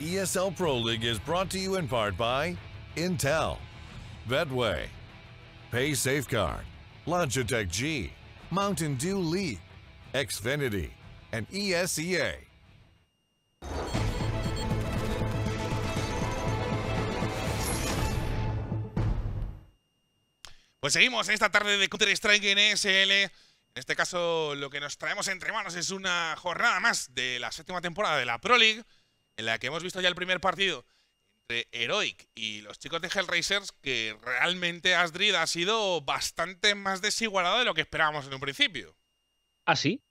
ESL Pro League is brought to you in part by Intel, Vetway, Pay Safeguard, Logitech G, Mountain Dew League, Xfinity, and ESEA. Pues seguimos esta tarde de Counter-Strike en ESL. En este caso, lo que nos traemos entre manos es una jornada más de la séptima temporada de la Pro League. en la que hemos visto ya el primer partido entre Heroic y los chicos de Hellraisers, que realmente Astrid ha sido bastante más desigualado de lo que esperábamos en un principio. ¿Ah, sí?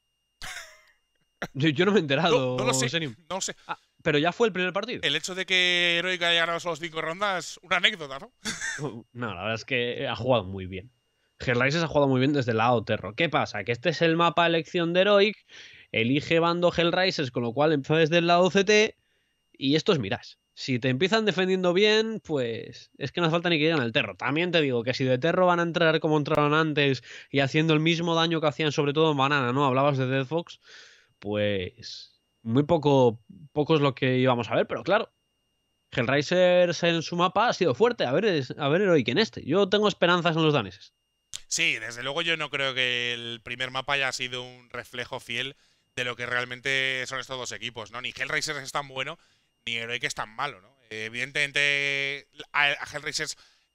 yo, no me he enterado. No, lo sé. No sé. Ah, pero ya fue el primer partido. El hecho de que Heroic haya ganado solo cinco rondas, una anécdota, ¿no? no, la verdad es que ha jugado muy bien. Hellraisers ha jugado muy bien desde el lado terror. ¿Qué pasa? Que este es el mapa elección de Heroic. Elige bando Hellraisers, con lo cual empieza desde el lado CT y estos mirás. Si te empiezan defendiendo bien, pues es que no falta ni que lleguen al terro. También te digo que si de terro van a entrar como entraron antes y haciendo el mismo daño que hacían, sobre todo en banana, ¿no? Hablabas de Dead Fox, pues muy poco, poco es lo que íbamos a ver, pero claro, Hellraisers en su mapa ha sido fuerte. A ver, a ver Heroic en este. Yo tengo esperanzas en los daneses. Sí, desde luego yo no creo que el primer mapa haya sido un reflejo fiel de lo que realmente son estos dos equipos, ¿no? Ni Hellraisers es tan bueno ni que es tan malo, ¿no? evidentemente a,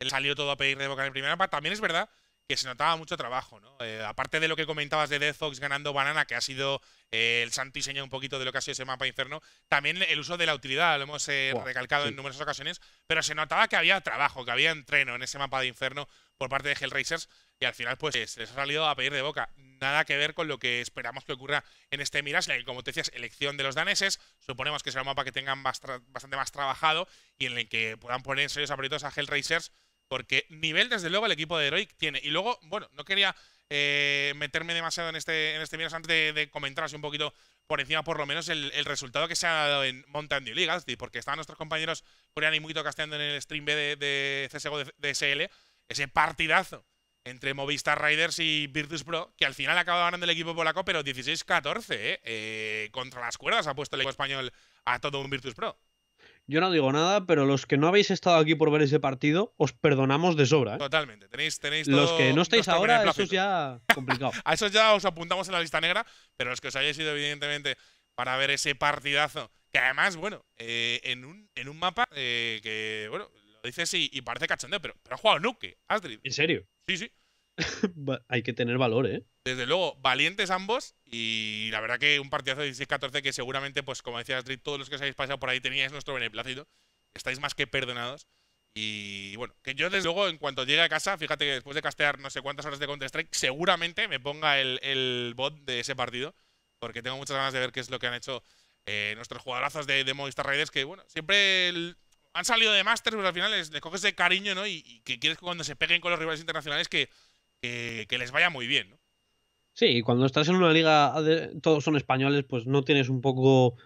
salió todo a pedir de boca en el primer mapa. También es verdad que se notaba mucho trabajo, ¿no? Eh, aparte de lo que comentabas de Death Fox ganando banana, que ha sido eh, el santi diseño un poquito de lo que ha sido ese mapa inferno, también el uso de la utilidad, lo hemos eh, recalcado en numerosas ocasiones, pero se notaba que había trabajo, que había entreno en ese mapa de inferno por parte de Hellraisers, y al final pues se les ha salido a pedir de boca. Nada que ver con lo que esperamos que ocurra en este que, como te decías, elección de los daneses, suponemos que será un mapa que tengan bastante más trabajado y en el que puedan poner en serios aprietos a Hellraisers, porque nivel desde luego el equipo de Heroic tiene. Y luego, bueno, no quería eh, meterme demasiado en este, en este Miras antes de, comentaros un poquito por encima por lo menos el, resultado que se ha dado en Mountain Dew League, porque estaban nuestros compañeros Coreano y casteando en el stream B de, de CSGO de, de SL, ese partidazo entre Movistar Riders y Virtus Pro, que al final acaba ganando el equipo polaco, pero 16-14, ¿eh? Eh, contra las cuerdas ha puesto el equipo español a todo un Virtus Pro. Yo no digo nada, pero los que no habéis estado aquí por ver ese partido, os perdonamos de sobra. ¿eh? Totalmente, tenéis, Los que no estáis ahora, eso es ya complicado. a esos ya os apuntamos en la lista negra, pero los que os hayáis ido, evidentemente, para ver ese partidazo, que además, bueno, eh, en, un, en un mapa eh, que, bueno, lo dices y, parece cachondeo, pero, pero ha jugado Nuke, Astrid. ¿En serio? Sí, sí. Hay que tener valor, ¿eh? Desde luego, valientes ambos. Y la verdad que un partidazo de 16-14 que seguramente, pues como decía Astrid, todos los que os habéis pasado por ahí teníais nuestro beneplácito. Estáis más que perdonados. Y bueno, que yo desde luego, en cuanto llegue a casa, fíjate que después de castear no sé cuántas horas de Counter-Strike, seguramente me ponga el, bot de ese partido. Porque tengo muchas ganas de ver qué es lo que han hecho eh, nuestros jugadorazos de, de Movistar Raiders. Que bueno, siempre el, han salido de Masters, pero pues, al final les, coges de cariño, ¿no? Y, que quieres que cuando se peguen con los rivales internacionales que, que, les vaya muy bien, ¿no? Sí, cuando estás en una liga, todos son españoles, pues no tienes un poco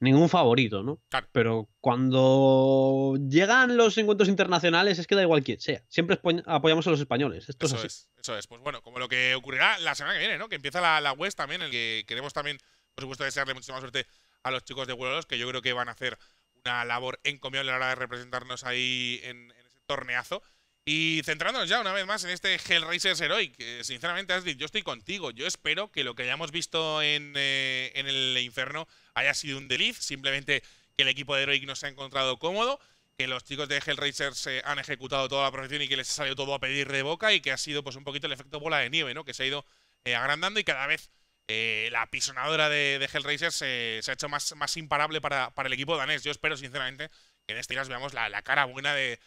ningún favorito, ¿no? Pero cuando llegan los encuentros internacionales es que da igual quién sea. Siempre apoyamos a los españoles. eso es, eso es. Pues bueno, como lo que ocurrirá la semana que viene, ¿no? Que empieza la, la West también, el que queremos también, por supuesto, desearle muchísima suerte a los chicos de 2, que yo creo que van a hacer una labor encomiable a la hora de representarnos ahí en, ese torneazo. Y centrándonos ya una vez más en este Hellraisers Heroic, sinceramente, Ashley, yo estoy contigo. Yo espero que lo que hayamos visto en, eh, en el infierno haya sido un deliz, simplemente que el equipo de Heroic no se ha encontrado cómodo, que los chicos de Hellraisers se eh, han ejecutado toda la profesión y que les ha salido todo a pedir de boca y que ha sido pues un poquito el efecto bola de nieve, ¿no? Que se ha ido eh, agrandando y cada vez eh, la apisonadora de, de Hellraiser eh, se, ha hecho más, imparable para, el equipo danés. Yo espero, sinceramente, que en este caso veamos la, cara buena de,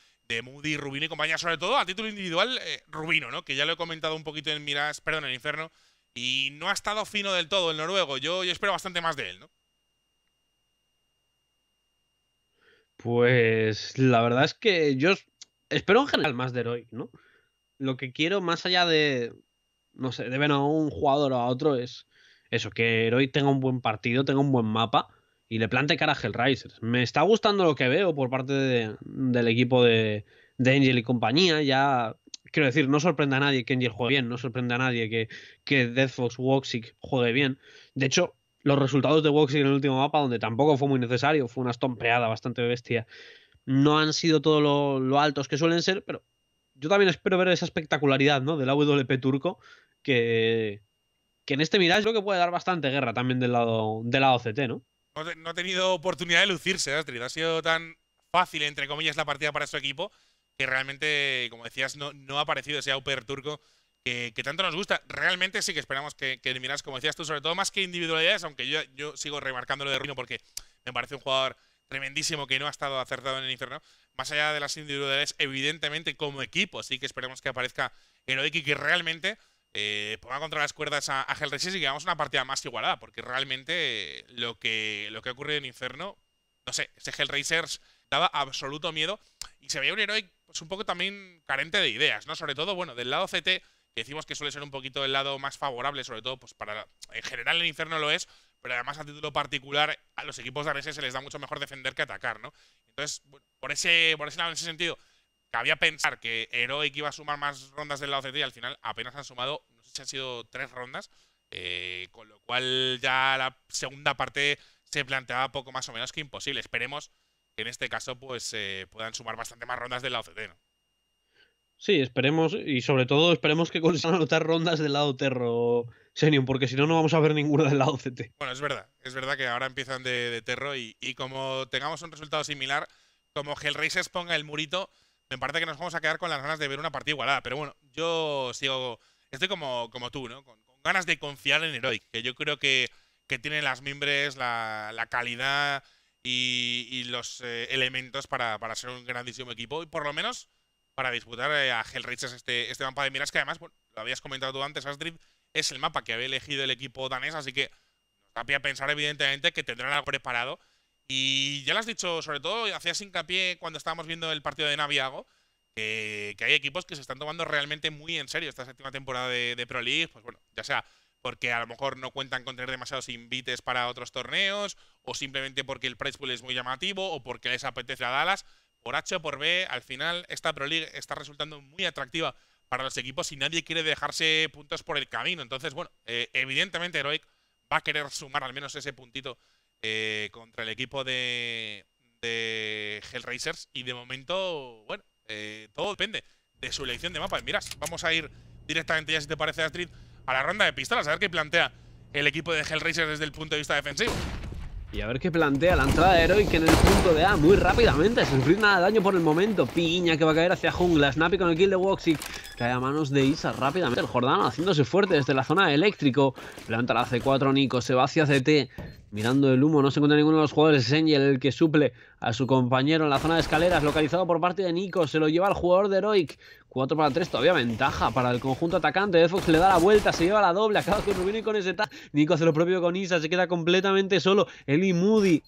Moody, Rubino y compañía, sobre todo a título individual, eh, Rubino, ¿no? Que ya lo he comentado un poquito en Miras, perdón, en Inferno, y no ha estado fino del todo el noruego. Yo, espero bastante más de él, ¿no? Pues la verdad es que yo espero en general más de Roy, ¿no? Lo que quiero más allá de, no sé, de ver a un jugador o a otro es eso, que Heroi tenga un buen partido, tenga un buen mapa y le plante cara a Hellraisers. Me está gustando lo que veo por parte del equipo de, Angel y compañía. Ya, quiero decir, no sorprende a nadie que Angel juegue bien, no sorprende a nadie que, que fox Woxic juegue bien. De hecho, los resultados de Woxic en el último mapa, donde tampoco fue muy necesario, fue una estompeada bastante bestia, no han sido todos lo, altos que suelen ser, pero yo también espero ver esa espectacularidad ¿no? del AWP turco que, que en este Mirage creo que puede dar bastante guerra también del lado, del lado CT, ¿no? No, ha tenido oportunidad de lucirse, ¿eh, Astrid. Ha sido tan fácil, entre comillas, la partida para su equipo, que realmente, como decías, no, ha aparecido ese Auper turco que, tanto nos gusta. Realmente sí que esperamos que, que como decías tú, sobre todo más que individualidades, aunque yo, yo sigo remarcando de Ruino, porque me parece un jugador tremendísimo que no ha estado acertado en el Inferno, Más allá de las individualidades, evidentemente como equipo, sí que esperamos que aparezca en y que realmente eh, contra las cuerdas a, HellRaisers y que hagamos una partida más igualada, porque realmente lo que, lo que ha ocurrido en Inferno, no sé, ese Hellraisers daba absoluto miedo y se veía un héroe pues, un poco también carente de ideas, ¿no? Sobre todo, bueno, del lado CT, que decimos que suele ser un poquito el lado más favorable, sobre todo, pues para, en general el Inferno lo es, pero además a título particular a los equipos de Ares se les da mucho mejor defender que atacar, ¿no? Entonces, por ese, por ese lado, en ese sentido, Cabía pensar que Heroic iba a sumar más rondas del lado CT y al final apenas han sumado, no sé si han sido tres rondas, eh, con lo cual ya la segunda parte se planteaba poco más o menos que imposible. Esperemos que en este caso pues eh, puedan sumar bastante más rondas del lado CT. Sí, esperemos y sobre todo esperemos que consigan anotar rondas del lado Terro, Senium, porque si no, no vamos a ver ninguna del lado CT. Bueno, es verdad, es verdad que ahora empiezan de, Terro y, como tengamos un resultado similar, como Hellraiser ponga el murito, me parece que nos vamos a quedar con las ganas de ver una partida igualada. Pero bueno, yo sigo. Estoy como, como tú, ¿no? Con, ganas de confiar en Heroic, que yo creo que, que tiene las mimbres, la, calidad y, los eh, elementos para, ser un grandísimo equipo. Y por lo menos para disputar eh, a Hellraisers este, este mapa de miras, que además, lo habías comentado tú antes, Astrid, es el mapa que había elegido el equipo danés, así que nos a pensar, evidentemente, que tendrán algo preparado y ya lo has dicho, sobre todo, hacías hincapié cuando estábamos viendo el partido de Naviago, que, hay equipos que se están tomando realmente muy en serio esta séptima temporada de, Pro League, pues bueno, ya sea porque a lo mejor no cuentan con tener demasiados invites para otros torneos, o simplemente porque el prize pool es muy llamativo, o porque les apetece a Dallas. Por H o por B, al final esta Pro League está resultando muy atractiva para los equipos y nadie quiere dejarse puntos por el camino. Entonces, bueno, eh, evidentemente Heroic va a querer sumar al menos ese puntito eh, contra el equipo de, de Hellraisers. Y de momento, bueno, eh, todo depende de su elección de mapa. Mira, vamos a ir directamente ya, si te parece, Astrid, a la ronda de pistolas, a ver qué plantea el equipo de Hellraisers desde el punto de vista defensivo. Y a ver qué plantea la entrada de Heroic en el punto de A muy rápidamente, sin sufrir nada de daño por el momento. Piña que va a caer hacia jungla, Snappy con el kill de Woxic. Cae a manos de Isa rápidamente. El Jordano haciéndose fuerte desde la zona eléctrico. Levanta la C4 Nico, se va hacia CT. Mirando el humo, no se encuentra ninguno de los jugadores. Es Angel el que suple a su compañero en la zona de escaleras, localizado por parte de Nico. Se lo lleva al jugador de Heroic. 4 para 3, todavía ventaja para el conjunto atacante. De le da la vuelta, se lleva la doble, acaba con Rubino y con ese Nico hace lo propio con Isa, se queda completamente solo. Eli Moody,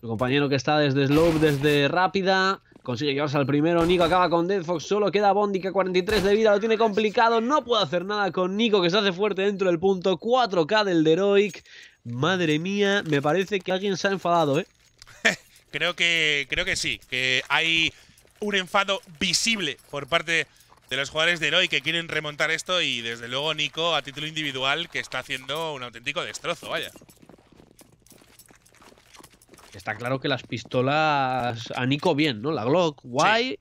su compañero que está desde Slope, desde Rápida, consigue llevarse al primero. Nico acaba con Deadfox solo queda Bondi que 43 de vida, lo tiene complicado. No puede hacer nada con Nico que se hace fuerte dentro del punto. 4K del Deroic. Madre mía, me parece que alguien se ha enfadado, ¿eh? creo, que, creo que sí, que hay un enfado visible por parte de los jugadores de Heroi que quieren remontar esto y desde luego Nico a título individual que está haciendo un auténtico destrozo, vaya. Está claro que las pistolas a Nico bien, ¿no? La Glock, guay.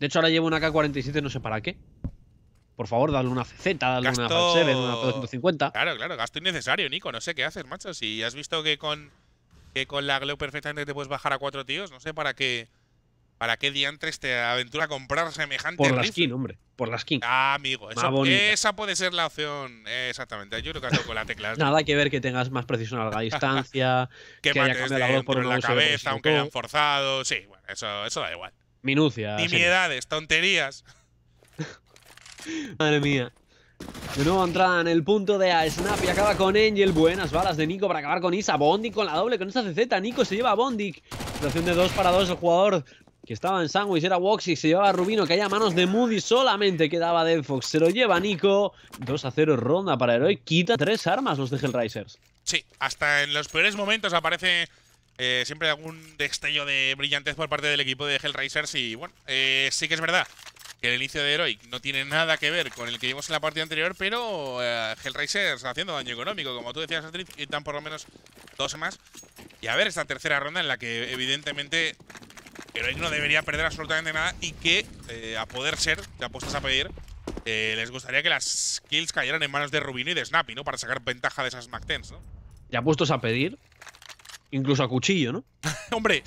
De hecho ahora llevo una K-47 no sé para qué. Por favor, dale una CZ, dale una 7 una 250. Claro, claro, gasto innecesario, Nico. No sé qué haces, macho. Si has visto que con, que con la Glock perfectamente te puedes bajar a cuatro tíos, no sé para qué ¿Para qué diantres te aventura a comprar semejante Por la skin, hombre. Por la skin. Ah, amigo. esa puede ser la opción. exactamente. Yo creo que has con la tecla. Nada que ver que tengas más precisión a larga distancia. que, que haya cambiado la voz por la cabeza, aunque hayan forzado. Sí, bueno, eso, eso da igual. Minucias. Nimiedades, tonterías. Madre mía. De nuevo entrada en el punto de a Snap y acaba con Angel. Buenas balas de Nico para acabar con Isa. Bondic con la doble, con esa CZ. Nico se lleva a Bondic. Situación de 2 para 2. El jugador que estaba en Sandwich, era Woxy, se llevaba Rubino, que a manos de Moody, solamente quedaba Deadfox, se lo lleva Nico, 2 a 0 ronda para Heroic, quita tres armas los de Hellraisers. Sí, hasta en los peores momentos aparece eh, siempre algún destello de brillantez por parte del equipo de Hellraisers y bueno, eh, sí que es verdad que el inicio de Heroic no tiene nada que ver con el que vimos en la partida anterior, pero eh, Hellraisers haciendo daño económico, como tú decías, Astrid, quitan por lo menos dos más. Y a ver esta tercera ronda en la que evidentemente Heroic no debería perder absolutamente nada y que, eh, a poder ser, ya puestos a pedir, eh, les gustaría que las kills cayeran en manos de Rubino y de Snappy, ¿no? Para sacar ventaja de esas MacTens, ¿no? Ya puestos a pedir, incluso a cuchillo, ¿no? Hombre,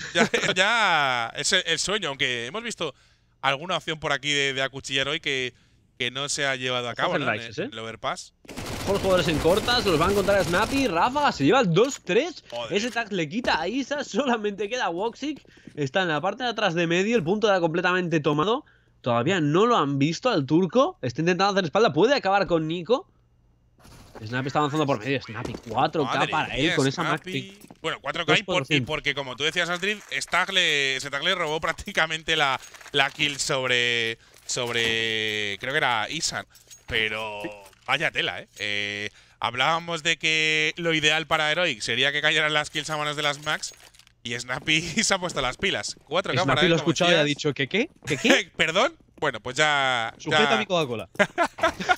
ya, es el sueño, aunque hemos visto alguna opción por aquí de, acuchillar hoy que, que no se ha llevado a cabo en ¿eh? el Overpass. Los jugadores en cortas. Los va a encontrar a Snappy. Rafa se lleva el 2-3. Ese tag le quita a Isa. Solamente queda Woxic. Está en la parte de atrás de medio. El punto está completamente tomado. Todavía no lo han visto al turco. Está intentando hacer espalda. Puede acabar con Nico. Snappy está avanzando por medio. Snappy 4K para él con esa Snappy. Bueno, 4K y, porque, como tú decías, Astrid, Stag le, le robó prácticamente la, la kill sobre. Sobre. Creo que era Isa. Pero. Vaya tela, ¿eh? ¿eh? Hablábamos de que lo ideal para Heroic sería que cayeran las kills a manos de las Max. Y Snappy se ha puesto las pilas. Cuatro Snappy ¿eh? lo he escuchado y ha dicho que qué. qué? ¿Perdón? Bueno, pues ya. Sujeta mi Coca-Cola.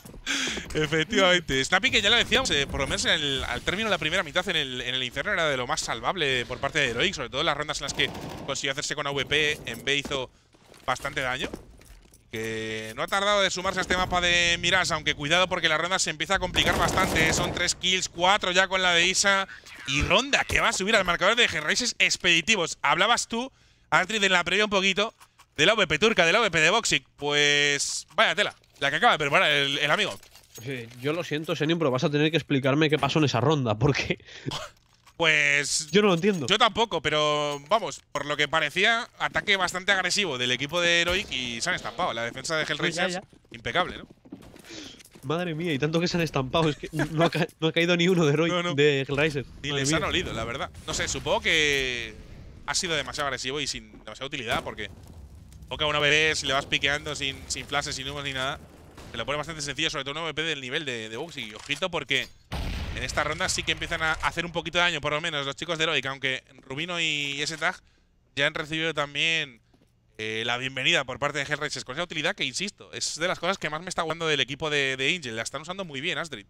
Efectivamente. Snappy, que ya lo decíamos, eh, por lo menos al término de la primera mitad en el, en infierno era de lo más salvable por parte de Heroic, sobre todo en las rondas en las que consiguió hacerse con VP, en B hizo bastante daño que no ha tardado de sumarse a este mapa de Miras, aunque cuidado porque la ronda se empieza a complicar bastante. ¿eh? Son tres kills, cuatro ya con la de Isa. Y ronda que va a subir al marcador de G-Races expeditivos. Hablabas tú, Astrid, en la previa un poquito, de la VP turca, de la VP de boxing Pues vaya tela, la que acaba Pero preparar el, amigo. yo lo siento, Senior, pero vas a tener que explicarme qué pasó en esa ronda, porque Pues. Yo no lo entiendo. Yo tampoco, pero vamos, por lo que parecía, ataque bastante agresivo del equipo de Heroic y se han estampado. La defensa de Hellraisers, impecable, ¿no? Madre mía, y tanto que se han estampado, es que no ha, caído ni uno de Heroic, de Hellraiser. Ni les han olido, la verdad. No sé, supongo que ha sido demasiado agresivo y sin demasiada utilidad, porque poca una vez si le vas piqueando sin, sin flashes, sin humos ni nada. Se lo pone bastante sencillo, sobre todo que pide del nivel de, de Bugs. ojito porque en esta ronda sí que empiezan a hacer un poquito de daño, por lo menos, los chicos de Heroic, aunque Rubino y ese tag ya han recibido también eh, la bienvenida por parte de Hellraisers con esa utilidad que, insisto, es de las cosas que más me está gustando del equipo de, de Angel. La están usando muy bien, Astrid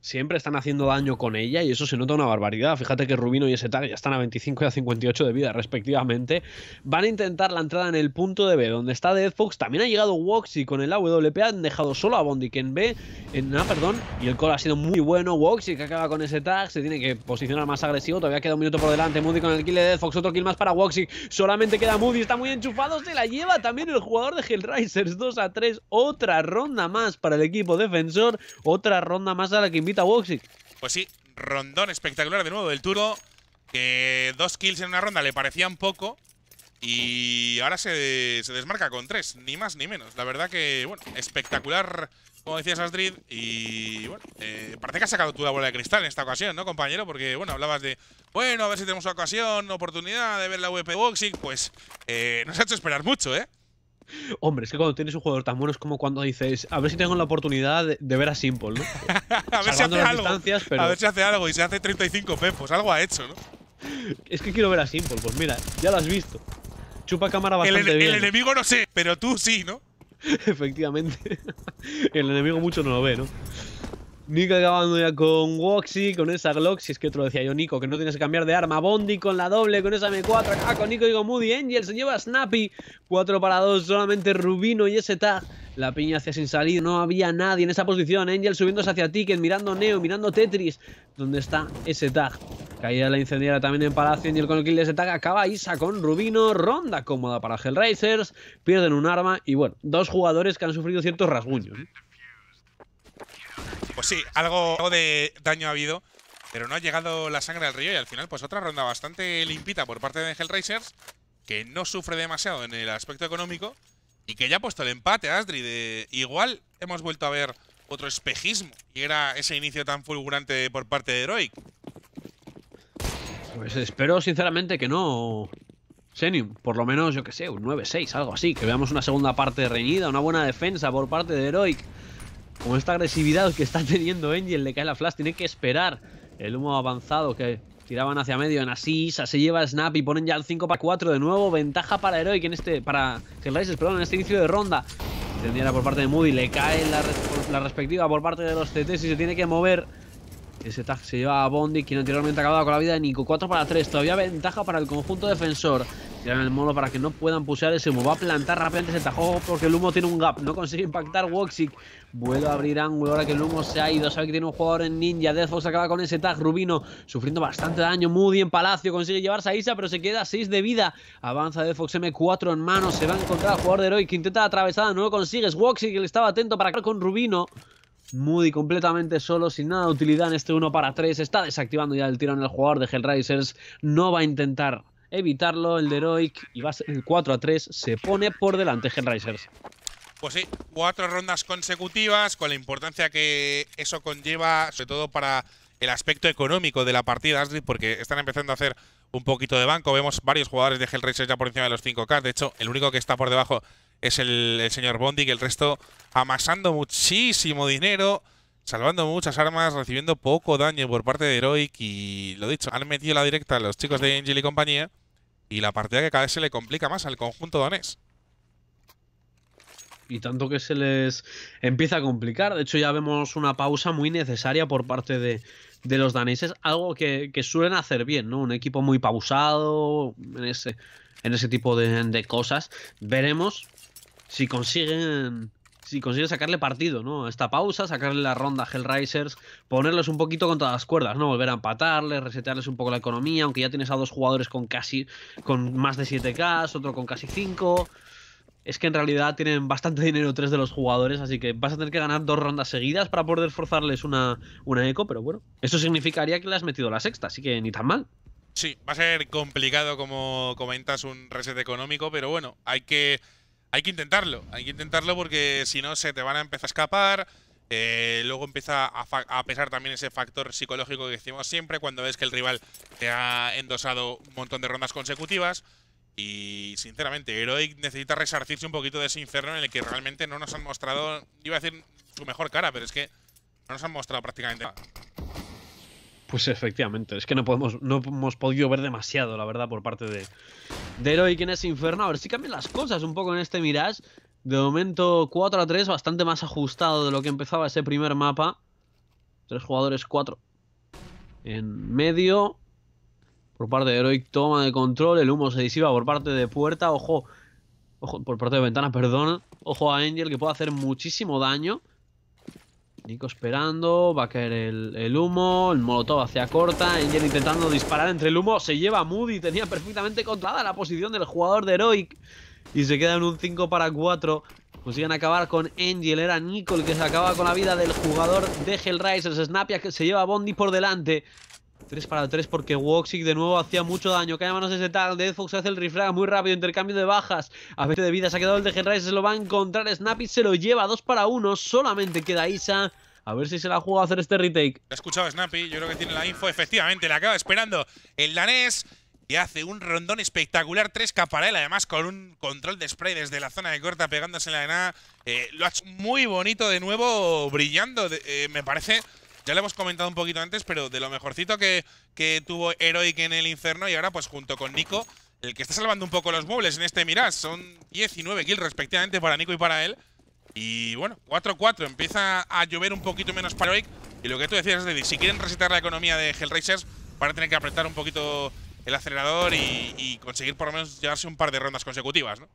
siempre están haciendo daño con ella y eso se nota una barbaridad. Fíjate que Rubino y ese tag ya están a 25 y a 58 de vida respectivamente. Van a intentar la entrada en el punto de B, donde está Fox También ha llegado Woxy con el AWP han dejado solo a Que en B, en A, perdón. Y el call ha sido muy bueno. Woxy que acaba con ese tag, se tiene que posicionar más agresivo. Todavía queda un minuto por delante. Moody con el kill de Fox otro kill más para Wox solamente queda Moody. Está muy enchufado, se la lleva también el jugador de Hellraisers 2 a 3. Otra ronda más para el equipo defensor, otra ronda más a la que pues sí, rondón espectacular de nuevo del Turo. Que dos kills en una ronda le parecían poco. Y ahora se, desmarca con tres, ni más ni menos. La verdad que, bueno, espectacular, como decías Astrid. Y bueno, eh, parece que has sacado tu la bola de cristal en esta ocasión, ¿no, compañero? Porque, bueno, hablabas de, bueno, a ver si tenemos ocasión, oportunidad de ver la VP Boxing. Pues eh, nos ha hecho esperar mucho, ¿eh? Hombre, es que cuando tienes un jugador tan bueno es como cuando dices, a ver si tengo la oportunidad de, ver a Simple, ¿no? Eh, a ver si hace algo. A ver si hace algo y se hace 35 pepos, algo ha hecho, ¿no? es que quiero ver a Simple, pues mira, ya lo has visto. Chupa cámara bastante El enemigo no sé, pero tú sí, ¿no? Efectivamente. el enemigo mucho no lo ve, ¿no? Nico acabando ya con Woxy, con esa Glock, si es que otro decía yo, Nico, que no tienes que cambiar de arma. Bondi con la doble, con esa M4, acá ah, con Nico y con Moody Angel, se lleva Snappy. 4 para 2, solamente Rubino y ese tag. La piña hacia sin salir, no había nadie en esa posición. Angel subiéndose hacia Ticket, mirando Neo, mirando Tetris. ¿Dónde está ese tag? Caída la incendiaria también en Palacio. Angel con el kill de ese tag. Acaba Isa con Rubino. Ronda cómoda para Hellraisers. Pierden un arma y bueno, dos jugadores que han sufrido ciertos rasguños pues sí, algo, de daño ha habido. Pero no ha llegado la sangre al río y al final pues otra ronda bastante limpita por parte de Hellraisers que no sufre demasiado en el aspecto económico y que ya ha puesto el empate a Igual hemos vuelto a ver otro espejismo y era ese inicio tan fulgurante por parte de Heroic. Pues espero sinceramente que no, Senium, por lo menos yo que sé, un 9-6, algo así, que veamos una segunda parte reñida, una buena defensa por parte de Heroic con esta agresividad que está teniendo Angel, le cae la flash, tiene que esperar el humo avanzado que tiraban hacia medio en Asisa, se lleva Snap y ponen ya el 5 para 4 de nuevo, ventaja para Heroic en este, para Hellraisers, perdón, en este inicio de ronda. Tendría por parte de Moody, le cae la, la respectiva por parte de los CTs y se tiene que mover ese tag se lleva a Bondi, quien anteriormente acababa con la vida de Nico. 4 para 3. Todavía ventaja para el conjunto defensor. en el mono para que no puedan pusear ese humo. Va a plantar rápidamente ese tajo porque el humo tiene un gap. No consigue impactar Woxic. Vuelve a abrir ángulo ahora que el humo se ha ido. Sabe que tiene un jugador en ninja. Deathfox acaba con ese tag. Rubino sufriendo bastante daño. Moody en Palacio consigue llevarse a Isa, pero se queda 6 de vida. Avanza Fox M4 en mano. Se va a encontrar al jugador de Heroic que intenta atravesada. No lo consigues. Woxic que le estaba atento para acabar con Rubino. Moody completamente solo, sin nada de utilidad en este 1 para 3. Está desactivando ya el tiro en el jugador de Hellraisers. No va a intentar evitarlo el de Heroic y va a ser el 4 a 3. Se pone por delante Hellraisers. Pues sí, cuatro rondas consecutivas con la importancia que eso conlleva, sobre todo para el aspecto económico de la partida, porque están empezando a hacer un poquito de banco. Vemos varios jugadores de Hellraisers ya por encima de los 5K. De hecho, el único que está por debajo es el, señor Bondi, que el resto amasando muchísimo dinero, salvando muchas armas, recibiendo poco daño por parte de Heroic y lo dicho, han metido la directa a los chicos de Angel y compañía y la partida que cada vez se le complica más al conjunto danés y tanto que se les empieza a complicar. De hecho, ya vemos una pausa muy necesaria por parte de, los daneses, algo que, suelen hacer bien, ¿no? Un equipo muy pausado en ese, en ese tipo de cosas. Veremos si consiguen si consiguen sacarle partido, ¿no? A esta pausa, sacarle la ronda a Hellraisers, ponerles un poquito contra las cuerdas, ¿no? Volver a empatarles, resetearles un poco la economía, aunque ya tienes a dos jugadores con casi con más de 7K, otro con casi 5. Es que en realidad tienen bastante dinero tres de los jugadores, así que vas a tener que ganar dos rondas seguidas para poder forzarles una, una eco, pero bueno, eso significaría que le has metido la sexta, así que ni tan mal. Sí, va a ser complicado como comentas un reset económico, pero bueno, hay que hay que intentarlo, hay que intentarlo porque si no se te van a empezar a escapar. Eh, luego empieza a, a, pesar también ese factor psicológico que decimos siempre cuando ves que el rival te ha endosado un montón de rondas consecutivas. Y sinceramente, Heroic necesita resarcirse un poquito de ese infierno en el que realmente no nos han mostrado, iba a decir su mejor cara, pero es que no nos han mostrado prácticamente nada. Pues efectivamente, es que no podemos, no hemos podido ver demasiado, la verdad, por parte de, Heroic en ese inferno. A ver si cambian las cosas un poco en este Mirage. De momento 4 a 3, bastante más ajustado de lo que empezaba ese primer mapa. Tres jugadores, 4 en medio. Por parte de Heroic toma de control, el humo se disipa por parte de Puerta, ojo, ojo por parte de Ventana, perdón. Ojo a Angel que puede hacer muchísimo daño. Nico esperando, va a caer el, el humo, el molotov hacia corta, Angel intentando disparar entre el humo, se lleva a Moody, tenía perfectamente controlada la posición del jugador de Heroic y se queda en un 5 para 4. Consiguen acabar con Angel, era Nico el que se acaba con la vida del jugador de Hellraiser. Snapia que se lleva a Bondi por delante, 3 para 3 porque Woxic de nuevo hacía mucho daño. Cae a manos tal de Deadfox hace el rifle muy rápido. Intercambio de bajas. A ver de vida se ha quedado el de Genrise. Se lo va a encontrar. Snappy se lo lleva. 2 para 1. Solamente queda Isa. A ver si se la juega a hacer este retake. Ha escuchado Snappy. Yo creo que tiene la info. Efectivamente, la acaba esperando el danés. Y hace un rondón espectacular, tres para además con un control de spray desde la zona de corta pegándose la la nada. Eh, lo ha hecho muy bonito de nuevo, brillando. Eh, me parece ya lo hemos comentado un poquito antes, pero de lo mejorcito que, que tuvo Heroic en el Inferno y ahora pues junto con Nico, el que está salvando un poco los muebles en este Mirage. Son 19 kills respectivamente para Nico y para él. Y bueno, 4-4, empieza a llover un poquito menos para Heroic. Y lo que tú decías es decir si quieren resetar la economía de Hellraisers, van a tener que apretar un poquito el acelerador y, y conseguir por lo menos llevarse un par de rondas consecutivas, ¿no?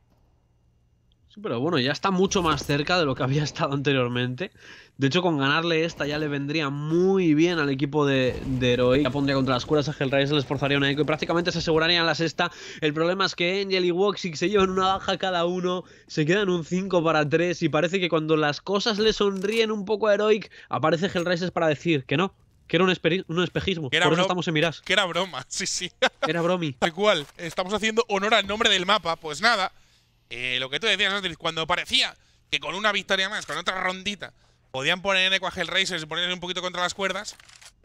Pero bueno, ya está mucho más cerca de lo que había estado anteriormente. De hecho, con ganarle esta ya le vendría muy bien al equipo de, Heroic. La pondría contra las curas a Hellraiser, les esforzaría una eco y prácticamente se asegurarían la sexta. El problema es que Angel y Woxic se llevan una baja cada uno, se quedan un 5 para 3 y parece que cuando las cosas le sonríen un poco a Heroic, aparece Hellraiser para decir que no, que era un, espejismo. Que era estamos en miras Que era broma, sí, sí. Era bromi. Tal cual. Estamos haciendo honor al nombre del mapa. Pues nada, eh, lo que tú decías, cuando parecía que con una victoria más, con otra rondita, podían poner en Equagel Racers y ponerse un poquito contra las cuerdas,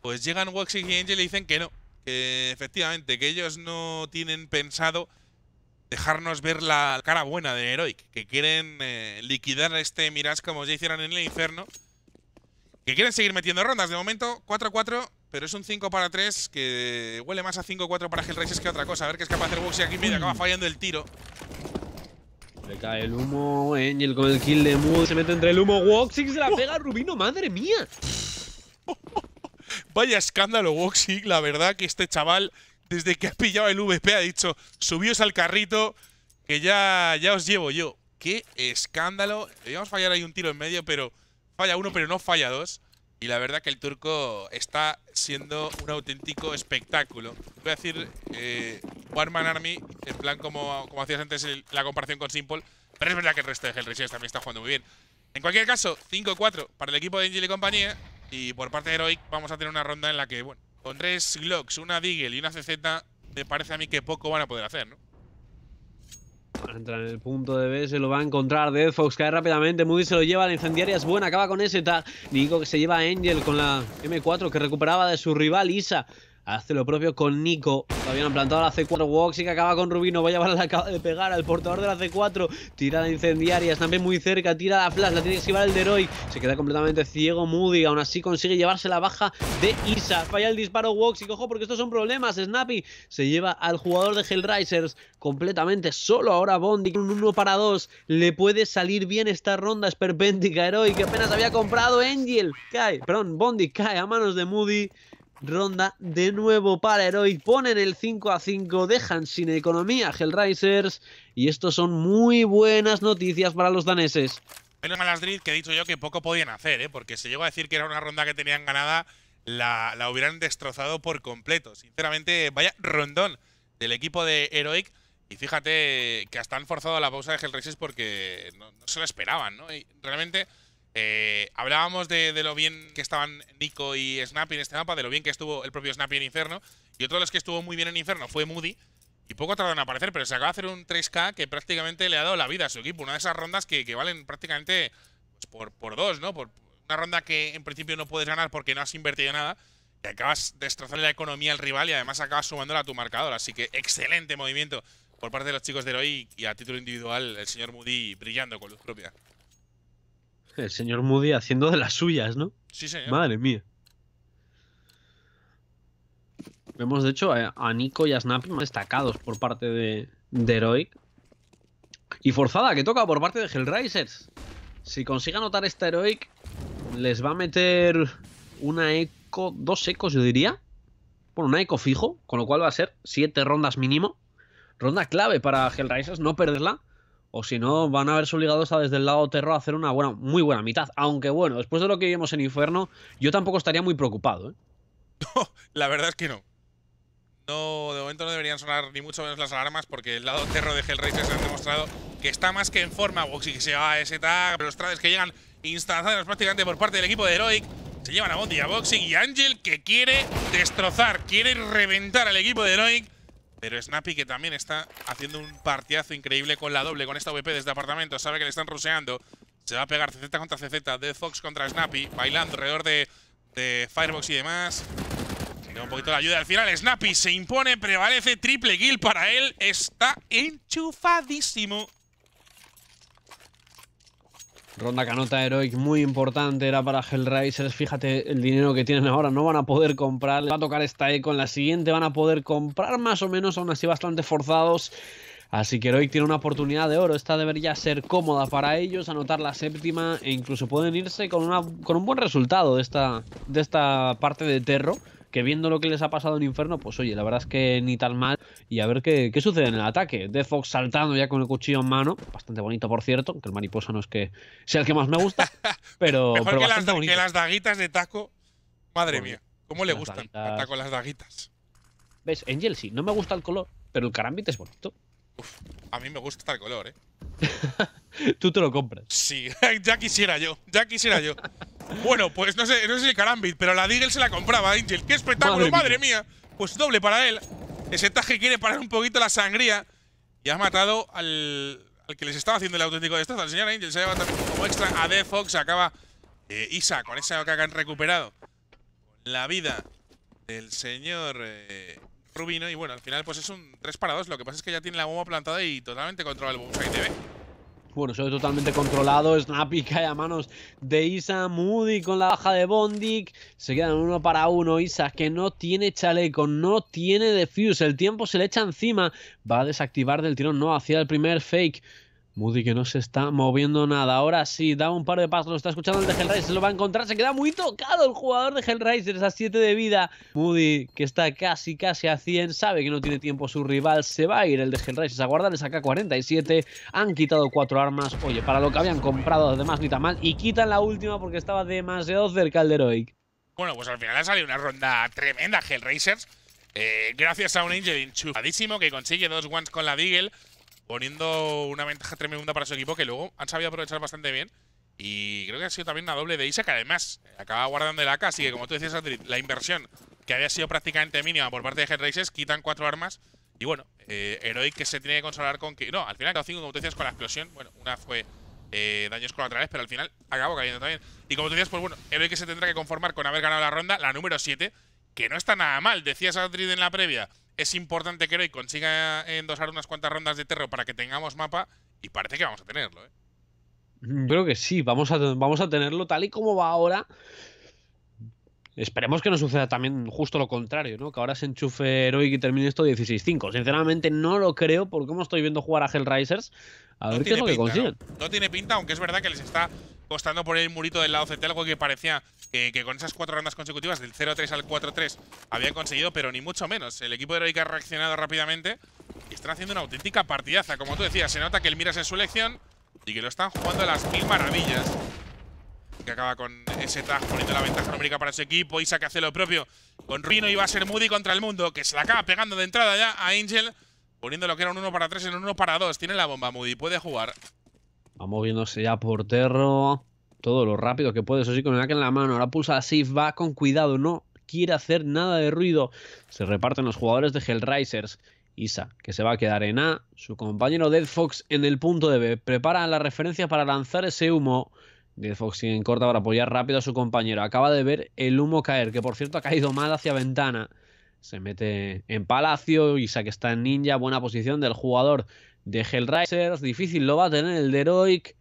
pues llegan Waxy y Angel y dicen que no. Que efectivamente, que ellos no tienen pensado dejarnos ver la cara buena de Heroic. Que quieren eh, liquidar este miras como ya hicieron en el infierno, Que quieren seguir metiendo rondas. De momento, 4-4, pero es un 5 para 3 que huele más a 5-4 para Hellraisers que otra cosa. A ver qué es capaz de hacer Woxy aquí medio. Acaba fallando el tiro. Le cae el humo, Angel con el kill de Mood, se mete entre el humo, Woxing, se la pega Rubino, madre mía. Vaya escándalo, Woxig, la verdad que este chaval, desde que ha pillado el VP, ha dicho, subíos al carrito, que ya, ya os llevo yo. Qué escándalo, debíamos fallar ahí un tiro en medio, pero falla uno, pero no falla dos. Y la verdad que el turco está siendo un auténtico espectáculo. Voy a decir Warman eh, Army, en plan como, como hacías antes la comparación con Simple. Pero es verdad que el resto de Hellraisers también está jugando muy bien. En cualquier caso, 5-4 para el equipo de Angel y compañía. Y por parte de Heroic vamos a tener una ronda en la que, bueno, con tres Glocks, una Deagle y una CZ, me parece a mí que poco van a poder hacer, ¿no? Entra en el punto de B, se lo va a encontrar Deadfox cae rápidamente, Moody se lo lleva, la incendiaria es buena, acaba con ese tag. Nico que se lleva a Angel con la M4 que recuperaba de su rival Isa hace lo propio con Nico. Todavía han plantado la C4. Woxy que acaba con Rubino. Vaya a le la de pegar al portador de la C4. Tira la incendiaria. también muy cerca. Tira la flash. La tiene que llevar el Deroy. Se queda completamente ciego Moody. Aún así consigue llevarse la baja de Isa. Falla el disparo y Cojo porque estos son problemas. Snappy se lleva al jugador de Hellraisers completamente solo. Ahora Bondi un 1 para 2. Le puede salir bien esta ronda. Es Heroi. Que apenas había comprado Angel. Cae. Perdón, Bondi cae a manos de Moody ronda de nuevo para Heroic. Ponen el 5 a 5, dejan sin economía Hellraisers. Y esto son muy buenas noticias para los daneses. Menos Malasdrid que he dicho yo que poco podían hacer, ¿eh? porque se llegó a decir que era una ronda que tenían ganada, la, hubieran destrozado por completo. Sinceramente, vaya rondón del equipo de Heroic. Y fíjate que hasta han forzado la pausa de Hellraisers porque no, no se lo esperaban, ¿no? Y realmente eh, hablábamos de, lo bien que estaban Nico y Snappy en este mapa, de lo bien que estuvo el propio Snappy en Inferno. Y otro de los que estuvo muy bien en Inferno fue Moody. Y poco tardó en aparecer, pero se acaba de hacer un 3K que prácticamente le ha dado la vida a su equipo. Una de esas rondas que, valen prácticamente pues, por, dos, ¿no? Por una ronda que en principio no puedes ganar porque no has invertido nada. Y acabas destrozando la economía al rival y además acabas sumándola a tu marcador. Así que excelente movimiento por parte de los chicos de Heroic y a título individual el señor Moody brillando con luz propia. El señor Moody haciendo de las suyas, ¿no? Sí, señor. Madre mía. Vemos, de hecho, a Nico y a Snappy más destacados por parte de, de Heroic. Y forzada, que toca por parte de Hellraisers. Si consigue anotar esta Heroic, les va a meter una eco, dos ecos, yo diría. Bueno, una eco fijo, con lo cual va a ser siete rondas mínimo. Ronda clave para Hellraisers, no perderla o si no, van a verse obligados a desde el lado terror a hacer una buena, muy buena mitad. Aunque bueno, después de lo que vimos en Inferno, yo tampoco estaría muy preocupado. ¿eh? No, la verdad es que no. No, de momento no deberían sonar ni mucho menos las alarmas porque el lado terror de Hellraiser se ha demostrado que está más que en forma. Boxing que se va a ese tag, los trades que llegan instalados prácticamente por parte del equipo de Heroic. Se llevan a Bondi, a Boxing y Ángel, que quiere destrozar, quiere reventar al equipo de Heroic. Pero Snappy, que también está haciendo un partidazo increíble con la doble, con esta VP desde apartamento. Sabe que le están ruseando. Se va a pegar CZ contra CZ. de Fox contra Snappy. Bailando alrededor de, de Firebox y demás. Da un poquito la ayuda al final. Snappy se impone. Prevalece triple kill para él. Está enchufadísimo. Ronda canota Heroic muy importante, era para Hellraisers. Fíjate el dinero que tienen ahora, no van a poder comprar. Va a tocar esta eco, con la siguiente, van a poder comprar más o menos, aún así bastante forzados. Así que Heroic tiene una oportunidad de oro. Esta debería ser cómoda para ellos, anotar la séptima e incluso pueden irse con, una, con un buen resultado de esta, de esta parte de Terro que viendo lo que les ha pasado en Inferno, pues oye, la verdad es que ni tan mal. Y a ver qué, qué sucede en el ataque. De Fox saltando ya con el cuchillo en mano, bastante bonito por cierto, que el mariposa no es que sea el que más me gusta, pero, Mejor que las, daguitas de taco, madre mía, cómo le gustan a taco las daguitas. ¿Ves? Angel sí, no me gusta el color, pero el carambit es bonito a mí me gusta el color, ¿eh? Tú te lo compras. Sí, ya quisiera yo, ya quisiera yo. bueno, pues no sé, no sé si Carambit, pero la Deagle se la compraba, Angel. ¡Qué espectáculo, madre, mía. Pues doble para él. Ese taje quiere parar un poquito la sangría. Y ha matado al, al que les estaba haciendo el auténtico destrozo, El señor Angel se ha llevado como extra a de fox Acaba eh, Isa con esa que han recuperado. La vida del señor eh, Rubino. Y bueno, al final pues es un 3 para 2. Lo que pasa es que ya tiene la bomba plantada y totalmente controla el te ve Bueno, soy totalmente controlado. Snappy cae a manos de Isa. Moody con la baja de Bondic. Se quedan uno para uno. Isa que no tiene chaleco, no tiene defuse. El tiempo se le echa encima. Va a desactivar del tirón. No, hacia el primer fake. Moody que no se está moviendo nada. Ahora sí, da un par de pasos. Lo está escuchando el de Hellraiser. Lo va a encontrar. Se queda muy tocado el jugador de Hellraiser. A 7 de vida. Moody, que está casi, casi a 100. Sabe que no tiene tiempo su rival. Se va a ir el de Hellraiser Se aguarda, le saca 47 Han quitado cuatro armas. Oye, para lo que habían comprado, además, ni tan mal. Y quitan la última porque estaba demasiado cerca el del Heroic. Bueno, pues al final ha salido una ronda tremenda, Hellraisers. Eh, gracias a un Angel enchufadísimo que consigue dos ones con la Deagle poniendo una ventaja tremenda para su equipo que luego han sabido aprovechar bastante bien. Y creo que ha sido también una doble de Isa que además acaba guardando el AK, así que como tú decías, la inversión que había sido prácticamente mínima por parte de Races, quitan cuatro armas. Y bueno, eh, Heroic que se tiene que consolar con que... No, al final quedado cinco, como tú decías, con la explosión. Bueno, una fue eh, daños colaterales, pero al final acabó cayendo también. Y como tú decías, pues bueno, Heroic que se tendrá que conformar con haber ganado la ronda, la número 7, que no está nada mal. Decías, Adri, en la previa, es importante que Heroic consiga endosar unas cuantas rondas de terror para que tengamos mapa y parece que vamos a tenerlo. ¿eh? Creo que sí, vamos a, vamos a tenerlo tal y como va ahora. Esperemos que no suceda también justo lo contrario, ¿no? Que ahora se enchufe Heroic y termine esto 16-5. Sinceramente no lo creo porque cómo estoy viendo jugar a Hellraisers. A no ver qué es lo que consiguen. ¿no? tiene pinta, aunque es verdad que les está costando poner el murito del lado CT, algo que parecía que, con esas cuatro rondas consecutivas, del 0-3 al 4-3, habían conseguido, pero ni mucho menos. El equipo de Heroic ha reaccionado rápidamente y están haciendo una auténtica partidaza. Como tú decías, se nota que el miras en su elección y que lo están jugando a las mil maravillas que acaba con ese tag poniendo la ventaja numérica para ese equipo. Isa que hace lo propio con Rino y va a ser Moody contra el mundo, que se la acaba pegando de entrada ya a Angel, poniendo lo que era un 1 para 3 en un 1 para 2. Tiene la bomba Moody, puede jugar. Va moviéndose ya por Terro. Todo lo rápido que puede, eso sí, con el AK en la mano. Ahora pulsa la va con cuidado, no quiere hacer nada de ruido. Se reparten los jugadores de Hellraisers. Isa, que se va a quedar en A. Su compañero Dead Fox en el punto de B. Prepara la referencia para lanzar ese humo. Deadfox Fox en corta para apoyar rápido a su compañero. Acaba de ver el humo caer, que por cierto ha caído mal hacia ventana. Se mete en palacio, y saque está en ninja, buena posición del jugador de Hellraisers. Difícil lo va a tener el de Heroic.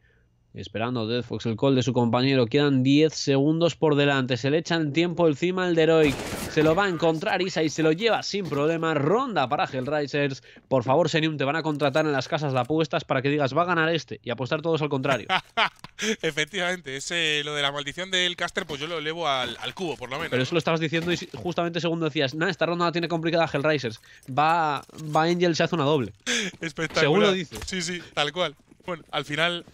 Esperando Death Fox el call de su compañero. Quedan 10 segundos por delante. Se le echan tiempo encima al Deroic se lo va a encontrar Isa y se lo lleva sin problema. Ronda para Hellraisers. Por favor, Senium, te van a contratar en las casas de apuestas para que digas va a ganar este y apostar todos al contrario. Efectivamente, ese, lo de la maldición del caster, pues yo lo elevo al, cubo, por lo menos. Pero eso lo estabas diciendo y justamente segundo decías, nada, esta ronda la tiene complicada Hellraisers. Va, va Angel, se hace una doble. Espectacular. Según lo Sí, sí, tal cual. Bueno, al final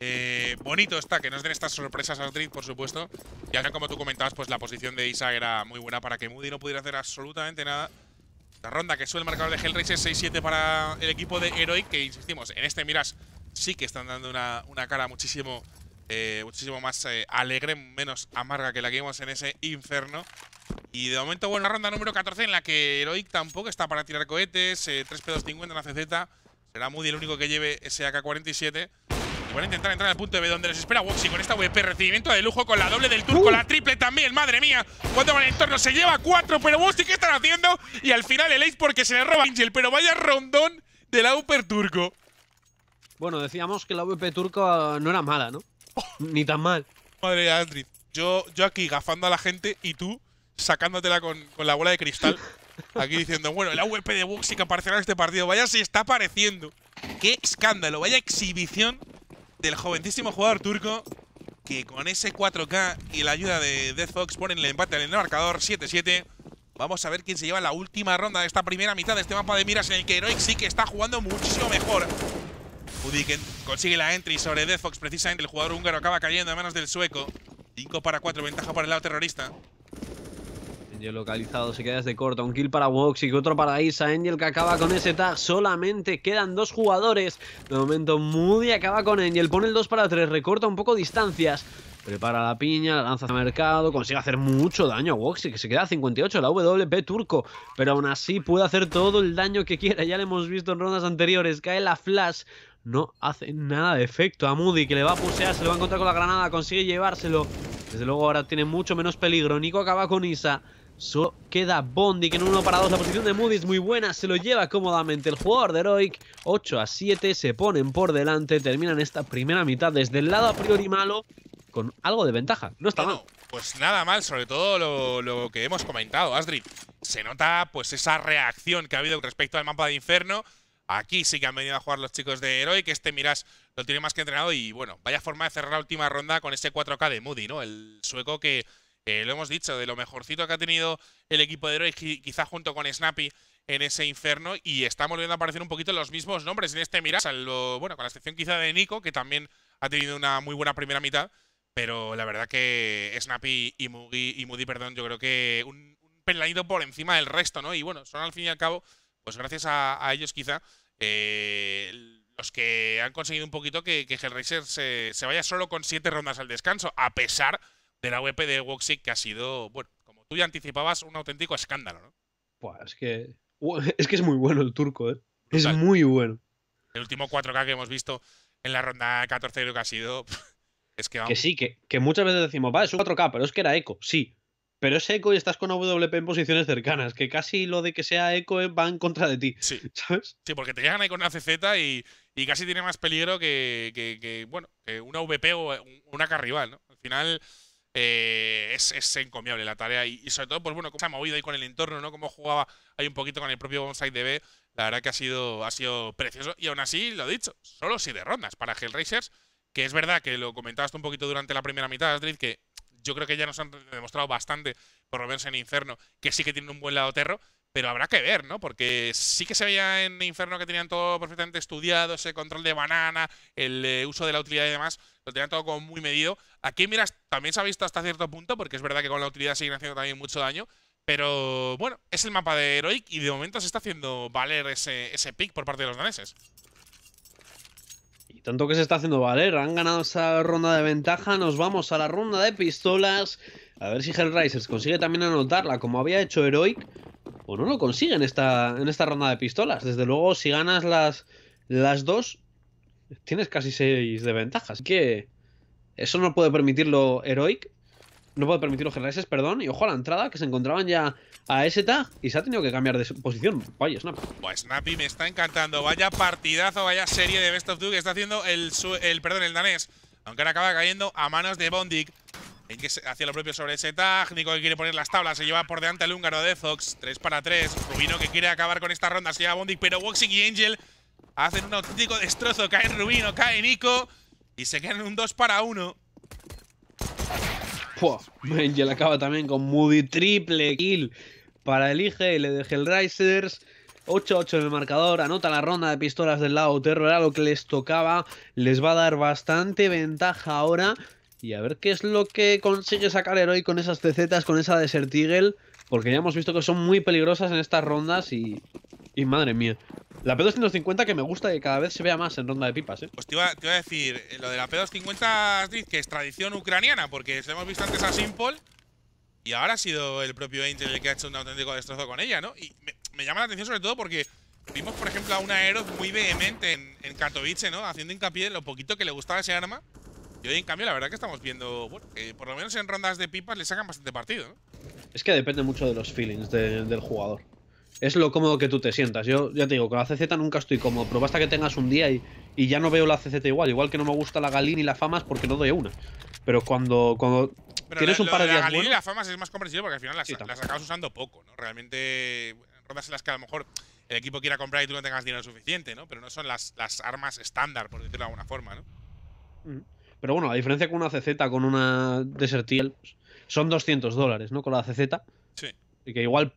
eh, bonito está que nos den estas sorpresas a Trick, por supuesto. Y acá, como tú comentabas, pues la posición de Isa era muy buena para que Moody no pudiera hacer absolutamente nada. La ronda que suele el marcador de es 6-7 para el equipo de Heroic, que insistimos, en este miras sí que están dando una, cara muchísimo, eh, muchísimo más eh, alegre, menos amarga que la que vimos en ese inferno. Y de momento, bueno, ronda número 14 en la que Heroic tampoco está para tirar cohetes, 3 pedos 250 en la CZ. Será Moody el único que lleve ese AK-47 a intentar entrar al punto B donde les espera Wuxi con esta VP. Recibimiento de lujo con la doble del turco, uh. la triple también. Madre mía, cuando van en torno se lleva cuatro. Pero Wuxi ¿qué están haciendo? Y al final el Ace porque se le roba Angel. Pero vaya rondón del Auper turco. Bueno, decíamos que la VP turco eh, no era mala, ¿no? Ni tan mal. Madre Andri Yo, yo aquí gafando a la gente y tú sacándotela con, la bola de cristal. aquí diciendo, bueno, la VP de Woxy que aparecerá en este partido. Vaya si está apareciendo. Qué escándalo, vaya exhibición del jovencísimo jugador turco que con ese 4K y la ayuda de Death Fox ponen el empate en el marcador 7-7. Vamos a ver quién se lleva la última ronda de esta primera mitad de este mapa de miras en el que Heroic sí que está jugando muchísimo mejor. que consigue la entry sobre Death Fox precisamente. El jugador húngaro acaba cayendo a manos del sueco. 5 para 4, ventaja para el lado terrorista. Angel localizado, se queda desde corto, Un kill para y otro para Isa. Angel que acaba con ese tag. Solamente quedan dos jugadores. De momento, Moody acaba con Angel. Pone el 2 para 3, recorta un poco distancias. Prepara la piña, la lanza a mercado, consigue hacer mucho daño a Woxy, que se queda a 58, la WP turco, pero aún así puede hacer todo el daño que quiera, ya lo hemos visto en rondas anteriores, cae la flash, no hace nada de efecto a Moody, que le va a pusear, se lo va a encontrar con la granada, consigue llevárselo, desde luego ahora tiene mucho menos peligro, Nico acaba con Isa, Solo queda Bondi que en 1 para dos. La posición de Moody es muy buena. Se lo lleva cómodamente el jugador de Heroic. 8 a 7 se ponen por delante. Terminan esta primera mitad desde el lado a priori malo. Con algo de ventaja. No está mal. Pues nada mal, sobre todo lo, que hemos comentado, Astrid. Se nota pues esa reacción que ha habido respecto al mapa de Inferno. Aquí sí que han venido a jugar los chicos de Heroic. Este Miras lo tiene más que entrenado. Y bueno, vaya forma de cerrar la última ronda con ese 4K de Moody, ¿no? El sueco que eh, lo hemos dicho, de lo mejorcito que ha tenido el equipo de héroes, quizá junto con Snappy en ese inferno. y estamos volviendo a aparecer un poquito los mismos nombres en este Mirage, salvo, bueno, con la excepción quizá de Nico, que también ha tenido una muy buena primera mitad, pero la verdad que Snappy y Moody, y Moody perdón, yo creo que un, un por encima del resto, ¿no? Y bueno, son al fin y al cabo, pues gracias a, ellos quizá, eh, los que han conseguido un poquito que, que Hellraiser se, se vaya solo con siete rondas al descanso, a pesar de la web de Woxic que ha sido, bueno, como tú ya anticipabas, un auténtico escándalo, ¿no? pues es que es que es muy bueno el turco, ¿eh? Es muy bueno. El último 4K que hemos visto en la ronda 14 creo que ha sido es que vamos. Que sí, que, que muchas veces decimos, va, es un 4K, pero es que era eco, sí. Pero es eco y estás con WP en posiciones cercanas, que casi lo de que sea eco eh, va en contra de ti. Sí. ¿Sabes? Sí, porque te llegan ahí con una CZ y, casi tiene más peligro que, bueno, una VP o una K rival, ¿no? Al final, eh, es, encomiable la tarea y, sobre todo, pues bueno, cómo se ha movido ahí con el entorno, ¿no? Cómo jugaba ahí un poquito con el propio Bonsai DB, la verdad que ha sido, ha sido precioso y aún así, lo dicho, solo si de rondas para Hellraisers, que es verdad que lo comentabas un poquito durante la primera mitad, Astrid, que yo creo que ya nos han demostrado bastante, por lo menos en Inferno, que sí que tienen un buen lado terro, pero habrá que ver, ¿no? Porque sí que se veía en Inferno que tenían todo perfectamente estudiado, ese control de banana, el eh, uso de la utilidad y demás, lo tenían todo como muy medido. Aquí, miras, también se ha visto hasta cierto punto, porque es verdad que con la utilidad siguen haciendo también mucho daño, pero bueno, es el mapa de Heroic y de momento se está haciendo valer ese, ese pick por parte de los daneses. Tanto que se está haciendo valer. Han ganado esa ronda de ventaja. Nos vamos a la ronda de pistolas. A ver si Hellraisers consigue también anotarla como había hecho Heroic. O no lo consigue en esta, en esta ronda de pistolas. Desde luego, si ganas las, las dos, tienes casi seis de ventaja. Así que eso no puede permitirlo Heroic no puedo permitir los generales, perdón. Y ojo a la entrada, que se encontraban ya a ese y se ha tenido que cambiar de posición. Vaya, Snappy. pues Snappy me está encantando. Vaya partidazo, vaya serie de Best of Two que está haciendo el, el, perdón, el danés. Aunque ahora acaba cayendo a manos de Bondic. En que hacía lo propio sobre ese tag. Nico que quiere poner las tablas. Se lleva por delante el húngaro de Fox. 3 para 3. Rubino que quiere acabar con esta ronda. Se lleva Bondic. Pero Woxic y Angel hacen un auténtico destrozo. Cae Rubino, cae Nico. Y se quedan un 2 para 1. Pua, la acaba también con Moody, triple kill para el IGL de Hellraisers. 8-8 en el marcador, anota la ronda de pistolas del lado terror, era lo que les tocaba, les va a dar bastante ventaja ahora. Y a ver qué es lo que consigue sacar héroe con esas TZs, con esa Desert Eagle, porque ya hemos visto que son muy peligrosas en estas rondas y, y madre mía, la P250 que me gusta que cada vez se vea más en ronda de pipas, ¿eh? Pues te iba, a decir, eh, lo de la P250, que es tradición ucraniana, porque se hemos visto antes a Simple y ahora ha sido el propio Angel el que ha hecho un auténtico destrozo con ella, ¿no? Y me, llama la atención sobre todo porque vimos, por ejemplo, a una Aeros muy vehemente en, en, Katowice, ¿no? Haciendo hincapié en lo poquito que le gustaba ese arma. Y hoy, en cambio, la verdad que estamos viendo, bueno, que por lo menos en rondas de pipas le sacan bastante partido, ¿no? Es que depende mucho de los feelings del jugador es lo cómodo que tú te sientas. Yo ya te digo, con la CZ nunca estoy como pero basta que tengas un día y, ya no veo la CZ igual. Igual que no me gusta la Galín y la Famas porque no doy una. Pero cuando, tienes un par de días. La Galín y la Famas es más comprensible porque al final las, acabas usando poco, ¿no? Realmente, rondas en las que a lo mejor el equipo quiera comprar y tú no tengas dinero suficiente, ¿no? Pero no son las, armas estándar, por decirlo de alguna forma, ¿no? Mm. Pero bueno, la diferencia con una CZ, con una Desertiel, son 200 dólares, ¿no? Con la CZ. Sí. Y que igual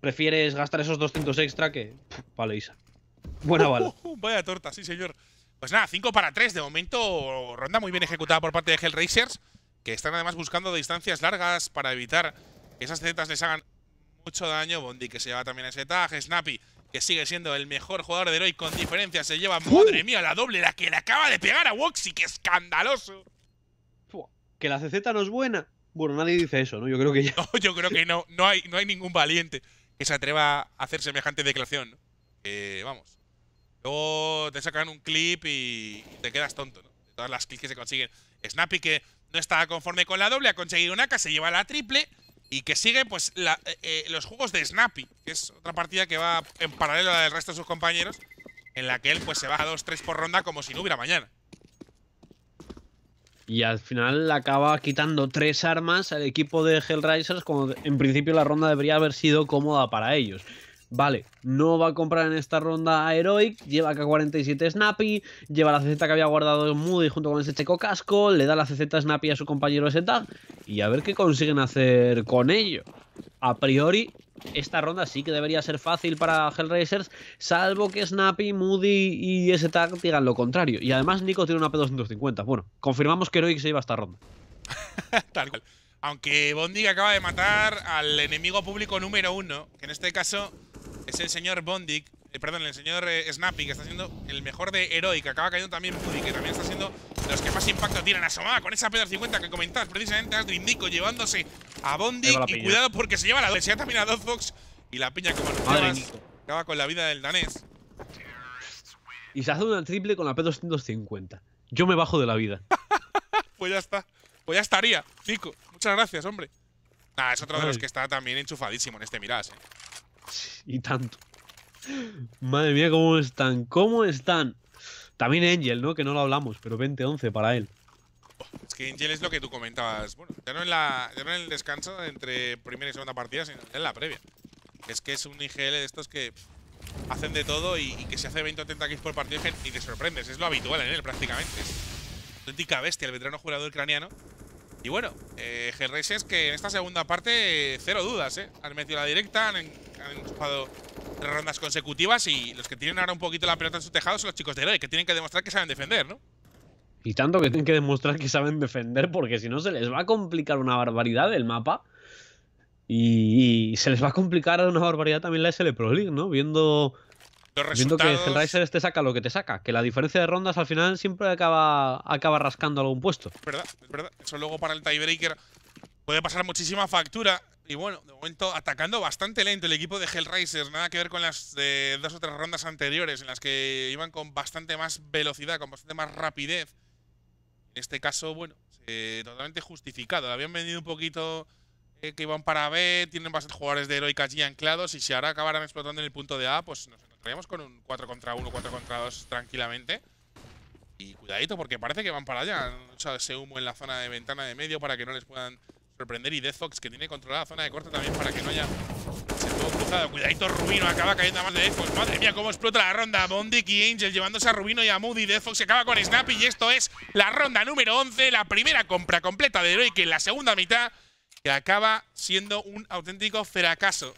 prefieres gastar esos 200 extra que. Vale, Isa. Buena bala. Uh, vaya torta, sí, señor. Pues nada, 5 para 3. De momento, ronda muy bien ejecutada por parte de Hellraisers, que están además buscando distancias largas para evitar que esas zetas les hagan mucho daño. Bondi que se lleva también ese tag. Snappy, que sigue siendo el mejor jugador de hoy con diferencia, se lleva. ¡Madre mía, la doble! La que le acaba de pegar a Woxy, ¡Qué escandaloso. Que la CZ no es buena. Bueno, nadie dice eso, ¿no? Yo creo que ya. yo creo que no. No hay, no hay ningún valiente que se atreva a hacer semejante declaración, ¿no? Eh, vamos. Luego te sacan un clip y te quedas tonto, ¿no? todas las clics que se consiguen. Snappy que no está conforme con la doble, ha conseguido una que se lleva la triple y que sigue pues eh, eh, los juegos de Snappy, que es otra partida que va en paralelo a la del resto de sus compañeros, en la que él pues se va a 2-3 por ronda como si no hubiera mañana. Y al final acaba quitando tres armas al equipo de Hellraisers, como en principio la ronda debería haber sido cómoda para ellos. Vale, no va a comprar en esta ronda a Heroic, lleva K47 Snappy, lleva la CZ que había guardado Moody junto con ese checo casco, le da la CZ Snappy a su compañero Z y a ver qué consiguen hacer con ello. A priori, esta ronda sí que debería ser fácil para Hellraisers, salvo que Snappy, Moody y ese tag digan lo contrario. Y además Nico tiene una P250. Bueno, confirmamos que Heroic se a esta ronda. Tal cual. Aunque Bondi acaba de matar al enemigo público número uno, que en este caso es el señor Bondic, eh, perdón, el señor eh, Snappy, que está siendo el mejor de Heroic, acaba cayendo también Pudi, que también está siendo los que más impacto tienen. Asomada con esa P250 que comentabas precisamente a Nico llevándose a Bondi. Y cuidado porque se lleva la doble. también a y la piña, como nos acaba con la vida del danés. Y se hace una triple con la P250. Yo me bajo de la vida. pues ya está. Pues ya estaría, Nico. Muchas gracias, hombre. Nada, es otro de los que está también enchufadísimo en este Mirage. Eh. Y tanto. Madre mía, cómo están, cómo están. También Angel, ¿no? Que no lo hablamos, pero 20-11 para él. Es que Angel es lo que tú comentabas. Bueno, ya no en, la, ya no en el descanso entre primera y segunda partida, sino en la previa. Es que es un IGL de estos que hacen de todo y, que se hace 20 o 30 kills por partido y te sorprendes. Es lo habitual en él prácticamente. auténtica bestia el veterano jugador ucraniano. Y bueno, eh, es que en esta segunda parte, eh, cero dudas, ¿eh? Han metido la directa, han, han rondas consecutivas y los que tienen ahora un poquito la pelota en su tejado son los chicos de Heroic, que tienen que demostrar que saben defender, ¿no? Y tanto que tienen que demostrar que saben defender, porque si no se les va a complicar una barbaridad el mapa. Y, se les va a complicar una barbaridad también la SL Pro League, ¿no? Viendo, viendo que Hellraiser te este saca lo que te saca. Que la diferencia de rondas al final siempre acaba, acaba rascando algún puesto. verdad, es verdad. Eso luego para el tiebreaker puede pasar muchísima factura. Y bueno, de momento atacando bastante lento el equipo de Hellraisers, nada que ver con las de dos o tres rondas anteriores en las que iban con bastante más velocidad, con bastante más rapidez. En este caso, bueno, eh, totalmente justificado. habían venido un poquito eh, que iban para B, tienen bastantes jugadores de heroicas allí anclados y si ahora acabaran explotando en el punto de A, pues nos encontraríamos con un 4 contra 1, 4 contra 2 tranquilamente. Y cuidadito porque parece que van para allá. Han echado ese humo en la zona de ventana de medio para que no les puedan sorprender. Y Defox que tiene controlada la zona de corte también para que no haya todo cruzado. Cuidadito, Rubino acaba cayendo a más de Defox. Madre mía, cómo explota la ronda. Bondic y Angel llevándose a Rubino y a Moody. Defox se acaba con Snappy. Y esto es la ronda número 11, la primera compra completa de Heroic en la segunda mitad, que acaba siendo un auténtico fracaso.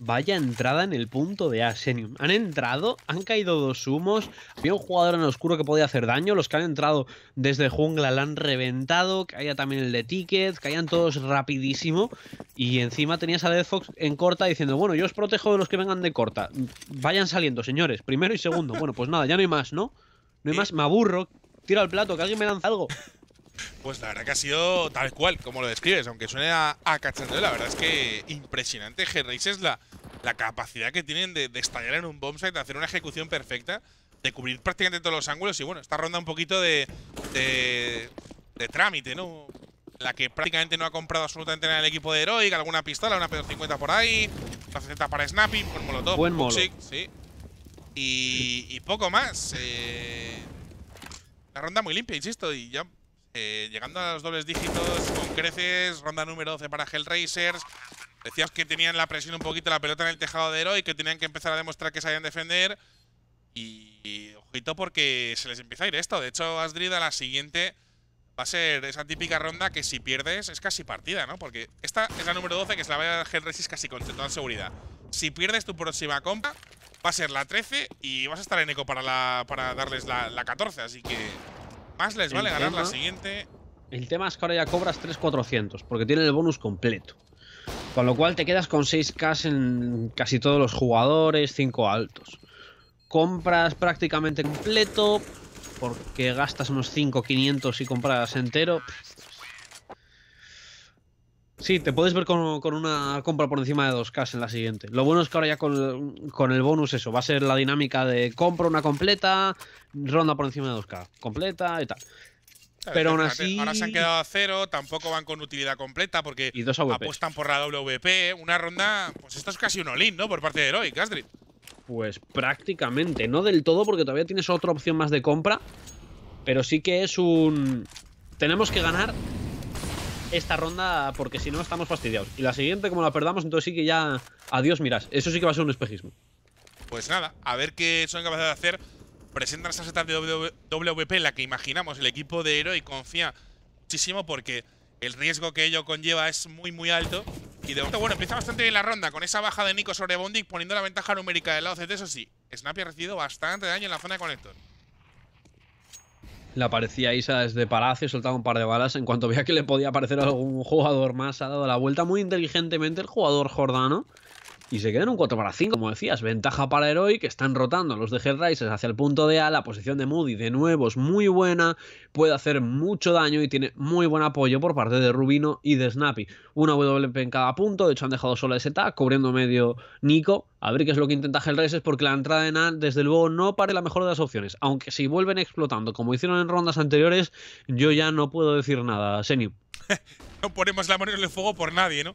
Vaya entrada en el punto de Asenium. Han entrado, han caído dos humos. Había un jugador en oscuro que podía hacer daño. Los que han entrado desde jungla la han reventado. Caía también el de tickets. Caían todos rapidísimo. Y encima tenías a Dead Fox en corta diciendo: Bueno, yo os protejo de los que vengan de corta. Vayan saliendo, señores. Primero y segundo. Bueno, pues nada, ya no hay más, ¿no? No hay eh, más. Me aburro. Tiro al plato, que alguien me lanza algo. Pues la verdad que ha sido tal cual, como lo describes, aunque suene a, a la verdad es que impresionante. g es la, capacidad que tienen de, estallar en un bombsite, de hacer una ejecución perfecta, de cubrir prácticamente todos los ángulos. Y bueno, esta ronda un poquito de, de, trámite, ¿no? La que prácticamente no ha comprado absolutamente nada el equipo de Heroic, alguna pistola, una p 50 por ahí, una Z para Snappy, por Molotov, Buen molo. sí. Y, poco más. Eh, la ronda muy limpia, insisto, y ya eh, llegando a los dobles dígitos con creces, ronda número 12 para Hellraisers. Decías que tenían la presión un poquito, la pelota en el tejado de y que tenían que empezar a demostrar que sabían defender. Y, ojito porque se les empieza a ir esto. De hecho, Asdrida, la siguiente va a ser esa típica ronda que si pierdes es casi partida, ¿no? Porque esta es la número 12 que se la va a Hellraisers casi con total seguridad. Si pierdes tu próxima compra, va a ser la 13 y vas a estar en eco para, la, para darles la, la 14. Así que más les vale ganar la siguiente. El tema es que ahora ya cobras 3.400 porque tiene el bonus completo. Con lo cual te quedas con 6K en casi todos los jugadores, 5 altos. Compras prácticamente completo porque gastas unos 5.500 y compras entero. Sí, te puedes ver con, una compra por encima de 2K en la siguiente. Lo bueno es que ahora ya con, el bonus eso, va a ser la dinámica de compra una completa, ronda por encima de 2K, completa y tal. Pero aún así... Ahora se han quedado a cero, tampoco van con utilidad completa porque apuestan por la WP. Una ronda, pues esto es casi un all ¿no? Por parte de Heroic, Astrid. Pues prácticamente, no del todo porque todavía tienes otra opción más de compra. Pero sí que es un... Tenemos que ganar esta ronda porque si no estamos fastidiados. Y la siguiente, como la perdamos, entonces sí que ya. Adiós, miras. Eso sí que va a ser un espejismo. Pues nada, a ver qué son capaces de hacer. Presentan esa seta de WP, la que imaginamos. El equipo de y confía muchísimo porque el riesgo que ello conlleva es muy, muy alto. Y de momento, bueno, empieza bastante bien la ronda con esa baja de Nico sobre Bondic, poniendo la ventaja numérica del lado CT. Eso sí, Snappy ha recibido bastante daño en la zona de conector le aparecía Isa desde Palacio, soltaba un par de balas. En cuanto veía que le podía aparecer algún jugador más, ha dado la vuelta muy inteligentemente el jugador jordano y se quedan un 4 para 5, como decías. Ventaja para Heroic, que están rotando los de Hellraisers hacia el punto de A. La posición de Moody, de nuevo, es muy buena. Puede hacer mucho daño y tiene muy buen apoyo por parte de Rubino y de Snappy. Una WP en cada punto. De hecho, han dejado solo ese tag, cubriendo medio Nico. A ver qué es lo que intenta Hellraisers, porque la entrada en A, desde luego, no pare la mejor de las opciones. Aunque si vuelven explotando, como hicieron en rondas anteriores, yo ya no puedo decir nada, Senior no ponemos la mano en el fuego por nadie, ¿no?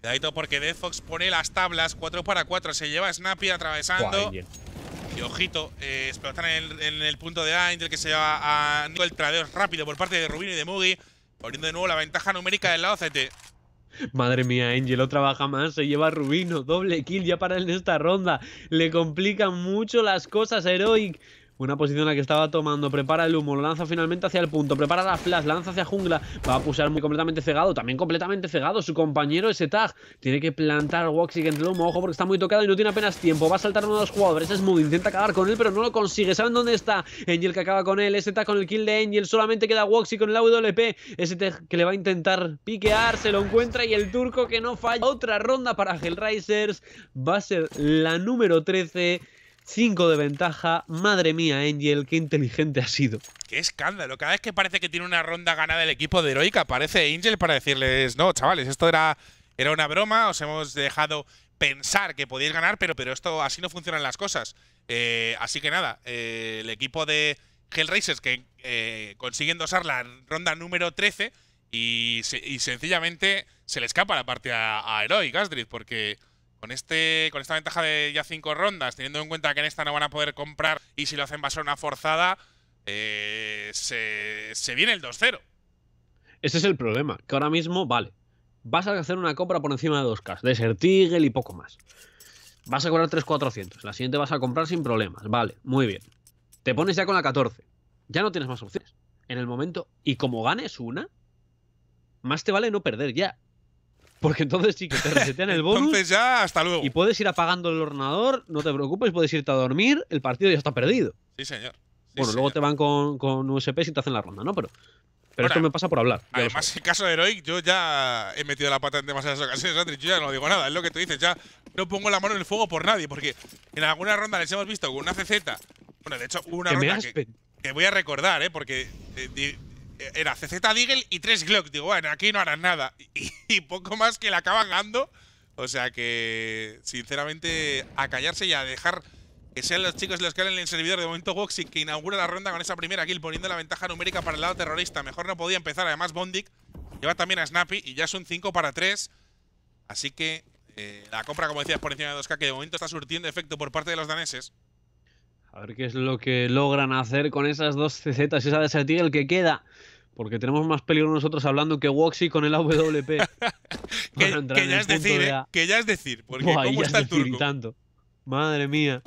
Cuidadito porque Defox pone las tablas 4 para 4. Se lleva Snappy atravesando. y ojito, eh, explotan en el, punto de A, que se lleva a Nico. El tradeo rápido por parte de Rubino y de Mugi. Poniendo de nuevo la ventaja numérica del lado CT. Madre mía, Angelo trabaja más, se lleva a Rubino, doble kill ya para en esta ronda. Le complican mucho las cosas Heroic. Una posición a la que estaba tomando. Prepara el humo. Lo lanza finalmente hacia el punto. Prepara la flash. Lanza hacia jungla. Va a pusear muy completamente cegado. También completamente cegado. Su compañero ese tag. Tiene que plantar Woxy entre el humo. Ojo porque está muy tocado y no tiene apenas tiempo. Va a saltar uno de los jugadores. Es muy Intenta acabar con él, pero no lo consigue. ¿Saben dónde está? Angel que acaba con él. Ese tag con el kill de Angel. Solamente queda Woxy con el AWP. Ese tag que le va a intentar piquear. Se lo encuentra y el turco que no falla. Otra ronda para Hellraisers. Va a ser la número 13. 5 de ventaja. Madre mía, Angel, qué inteligente ha sido. Qué escándalo. Cada vez que parece que tiene una ronda ganada el equipo de Heroica, aparece Angel para decirles, no, chavales, esto era, era una broma, os hemos dejado pensar que podíais ganar, pero, pero esto así no funcionan las cosas. Eh, así que nada, eh, el equipo de Hellraisers que eh, consiguen la ronda número 13 y, sencillamente se le escapa la parte a, a Heroic Astrid porque con, este, con esta ventaja de ya cinco rondas, teniendo en cuenta que en esta no van a poder comprar y si lo hacen va a ser una forzada, eh, se, viene el 2-0. Ese es el problema, que ahora mismo, vale, vas a hacer una compra por encima de 2K, de Sertigel y poco más. Vas a cobrar 3-400, la siguiente vas a comprar sin problemas, vale, muy bien. Te pones ya con la 14, ya no tienes más opciones. En el momento, y como ganes una, más te vale no perder ya. Porque entonces sí que te resetean el bonus. entonces ya, hasta luego. Y puedes ir apagando el ordenador, no te preocupes, puedes irte a dormir, el partido ya está perdido. Sí, señor. bueno, luego te van con, con USP y te hacen la ronda, ¿no? Pero pero esto me pasa por hablar. Además, en caso de Heroic, yo ya he metido la pata en demasiadas ocasiones, Yo ya no digo nada, es lo que tú dices. Ya no pongo la mano en el fuego por nadie, porque en alguna ronda les hemos visto con una CZ. Bueno, de hecho, una ronda que, que, voy a recordar, ¿eh? Porque eh, eh, era CZ Deagle y tres Glock. Digo, bueno, aquí no harán nada. Y, poco más que la acaban ganando. O sea que, sinceramente, a callarse y a dejar que sean los chicos los que en el servidor de momento y que inaugura la ronda con esa primera kill, poniendo la ventaja numérica para el lado terrorista. Mejor no podía empezar. Además, Bondic lleva también a Snappy y ya es un 5 para 3. Así que eh, la compra, como decías, por encima de 2K, que de momento está surtiendo efecto por parte de los daneses. A ver qué es lo que logran hacer con esas dos CZ y esa de el que queda. Porque tenemos más peligro nosotros hablando que Woxy con el AWP. que, ya es decir, ¿eh? que ya es decir, porque ¿cómo está el turco? tanto. Madre mía.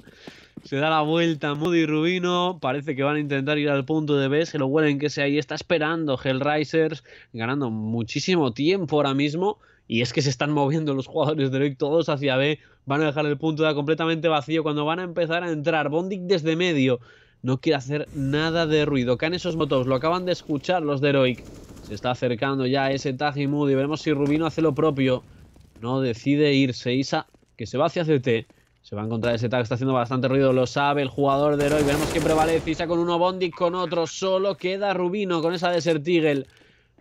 Se da la vuelta Moody Rubino. Parece que van a intentar ir al punto de B. Se lo huelen que sea ahí. Está esperando Hellraisers. Ganando muchísimo tiempo ahora mismo. Y es que se están moviendo los jugadores de Heroic todos hacia B. Van a dejar el punto de A completamente vacío cuando van a empezar a entrar. Bondic desde medio. No quiere hacer nada de ruido. Caen esos motos. Lo acaban de escuchar los de Heroic. Se está acercando ya ese y Moody. Veremos si Rubino hace lo propio. No decide irse. Isa, que se va hacia CT. Se va a encontrar ese tag, está haciendo bastante ruido, lo sabe el jugador de Heroic. Veremos que prevalece Isa con uno, Bondic con otro. Solo queda Rubino con esa de Eagle.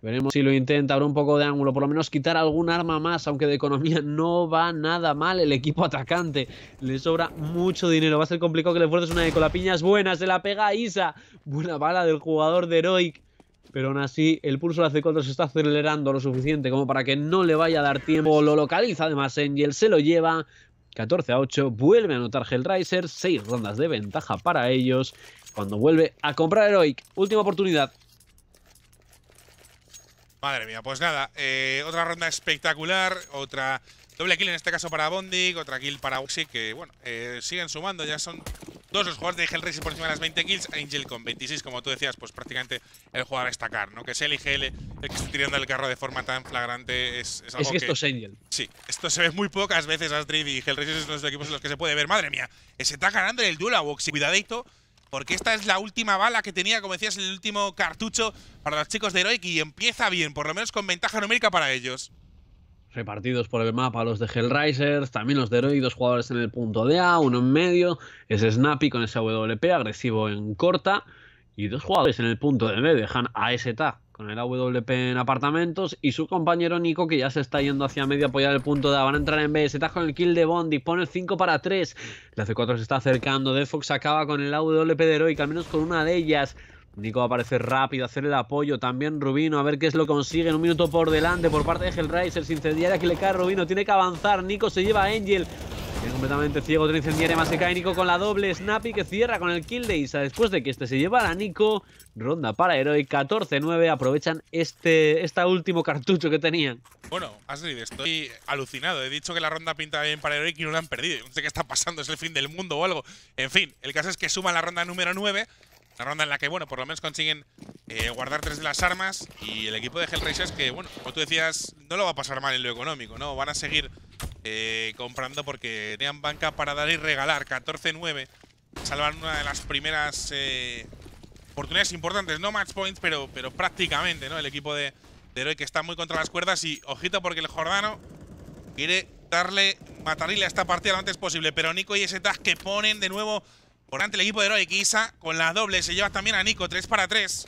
Veremos si lo intenta habrá un poco de ángulo, por lo menos quitar algún arma más, aunque de economía no va nada mal el equipo atacante. Le sobra mucho dinero, va a ser complicado que le fuerces una de colapiñas buenas, se la pega a Isa. Buena bala del jugador de Heroic. Pero aún así, el pulso de la C4 se está acelerando lo suficiente como para que no le vaya a dar tiempo. Lo localiza además Angel, se lo lleva. 14 a 8, vuelve a anotar Hellraiser, 6 rondas de ventaja para ellos. Cuando vuelve a comprar Heroic, última oportunidad, Madre mía, pues nada, eh, otra ronda espectacular, otra doble kill en este caso para Bondic, otra kill para Uxi, que bueno, eh, siguen sumando, ya son dos los jugadores de Hellraiser por encima de las 20 kills, Angel con 26, como tú decías, pues prácticamente el jugador a destacar, ¿no? Que es el IGL el que está tirando el carro de forma tan flagrante es, algo es que, esto es Angel. Sí, esto se ve muy pocas veces, Astrid y Hellraiser de los equipos en los que se puede ver, madre mía, se está ganando el duelo a Uxi, cuidadito porque esta es la última bala que tenía, como decías, el último cartucho para los chicos de Heroic y empieza bien, por lo menos con ventaja numérica para ellos. Repartidos por el mapa los de Hellraisers, también los de Heroic, dos jugadores en el punto de A, uno en medio, es Snappy con ese WP agresivo en corta y dos jugadores en el punto de B dejan a STA con el AWP en apartamentos y su compañero Nico que ya se está yendo hacia medio apoyar el punto de A. Van a entrar en B, se taja con el kill de Bondi, pone el 5 para 3. La C4 se está acercando, Defox acaba con el AWP de Heroic, al menos con una de ellas. Nico va a aparecer rápido, hacer el apoyo. También Rubino, a ver qué es lo consigue. En un minuto por delante por parte de Hellraiser. Sin cediar que le cae Rubino. Tiene que avanzar. Nico se lleva a Angel completamente ciego otro incendiario más se cae Nico con la doble Snappy que cierra con el kill de Isa después de que este se llevara a Nico ronda para Heroic 14-9 aprovechan este, este último cartucho que tenían bueno Astrid estoy alucinado he dicho que la ronda pinta bien para Heroic y no la han perdido no sé qué está pasando es el fin del mundo o algo en fin el caso es que suman la ronda número 9 una ronda en la que, bueno, por lo menos consiguen eh, guardar tres de las armas. Y el equipo de Hellraisers que, bueno, como tú decías, no lo va a pasar mal en lo económico, ¿no? Van a seguir eh, comprando porque tenían banca para dar y regalar. 14-9. Salvan una de las primeras eh, oportunidades importantes. No match points, pero, pero prácticamente, ¿no? El equipo de, de que está muy contra las cuerdas. Y ojito porque el Jordano quiere darle Matarle a esta partida lo antes posible. Pero Nico y ese tag que ponen de nuevo Importante el equipo de Heroic. Isa con las dobles. Se lleva también a Nico. 3 para 3.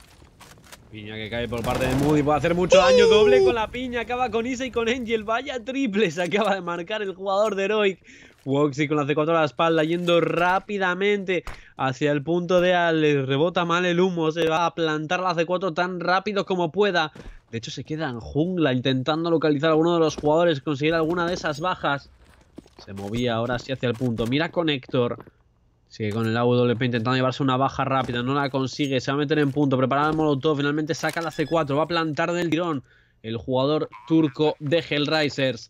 Piña que cae por parte de Moody, puede hacer mucho daño, ¡Uh! doble con la piña, acaba con Isa y con Angel, vaya triple Se acaba de marcar el jugador de Heroic. Woxy con la C4 a la espalda, yendo rápidamente hacia el punto de Ale, rebota mal el humo, se va a plantar la C4 tan rápido como pueda. De hecho se queda en jungla intentando localizar a alguno de los jugadores, conseguir alguna de esas bajas. Se movía ahora sí hacia el punto, mira con Héctor. Sigue con el AWP intentando llevarse una baja rápida. No la consigue. Se va a meter en punto. Prepara el molotov. Finalmente saca la C4. Va a plantar del tirón el jugador turco de Hellraisers.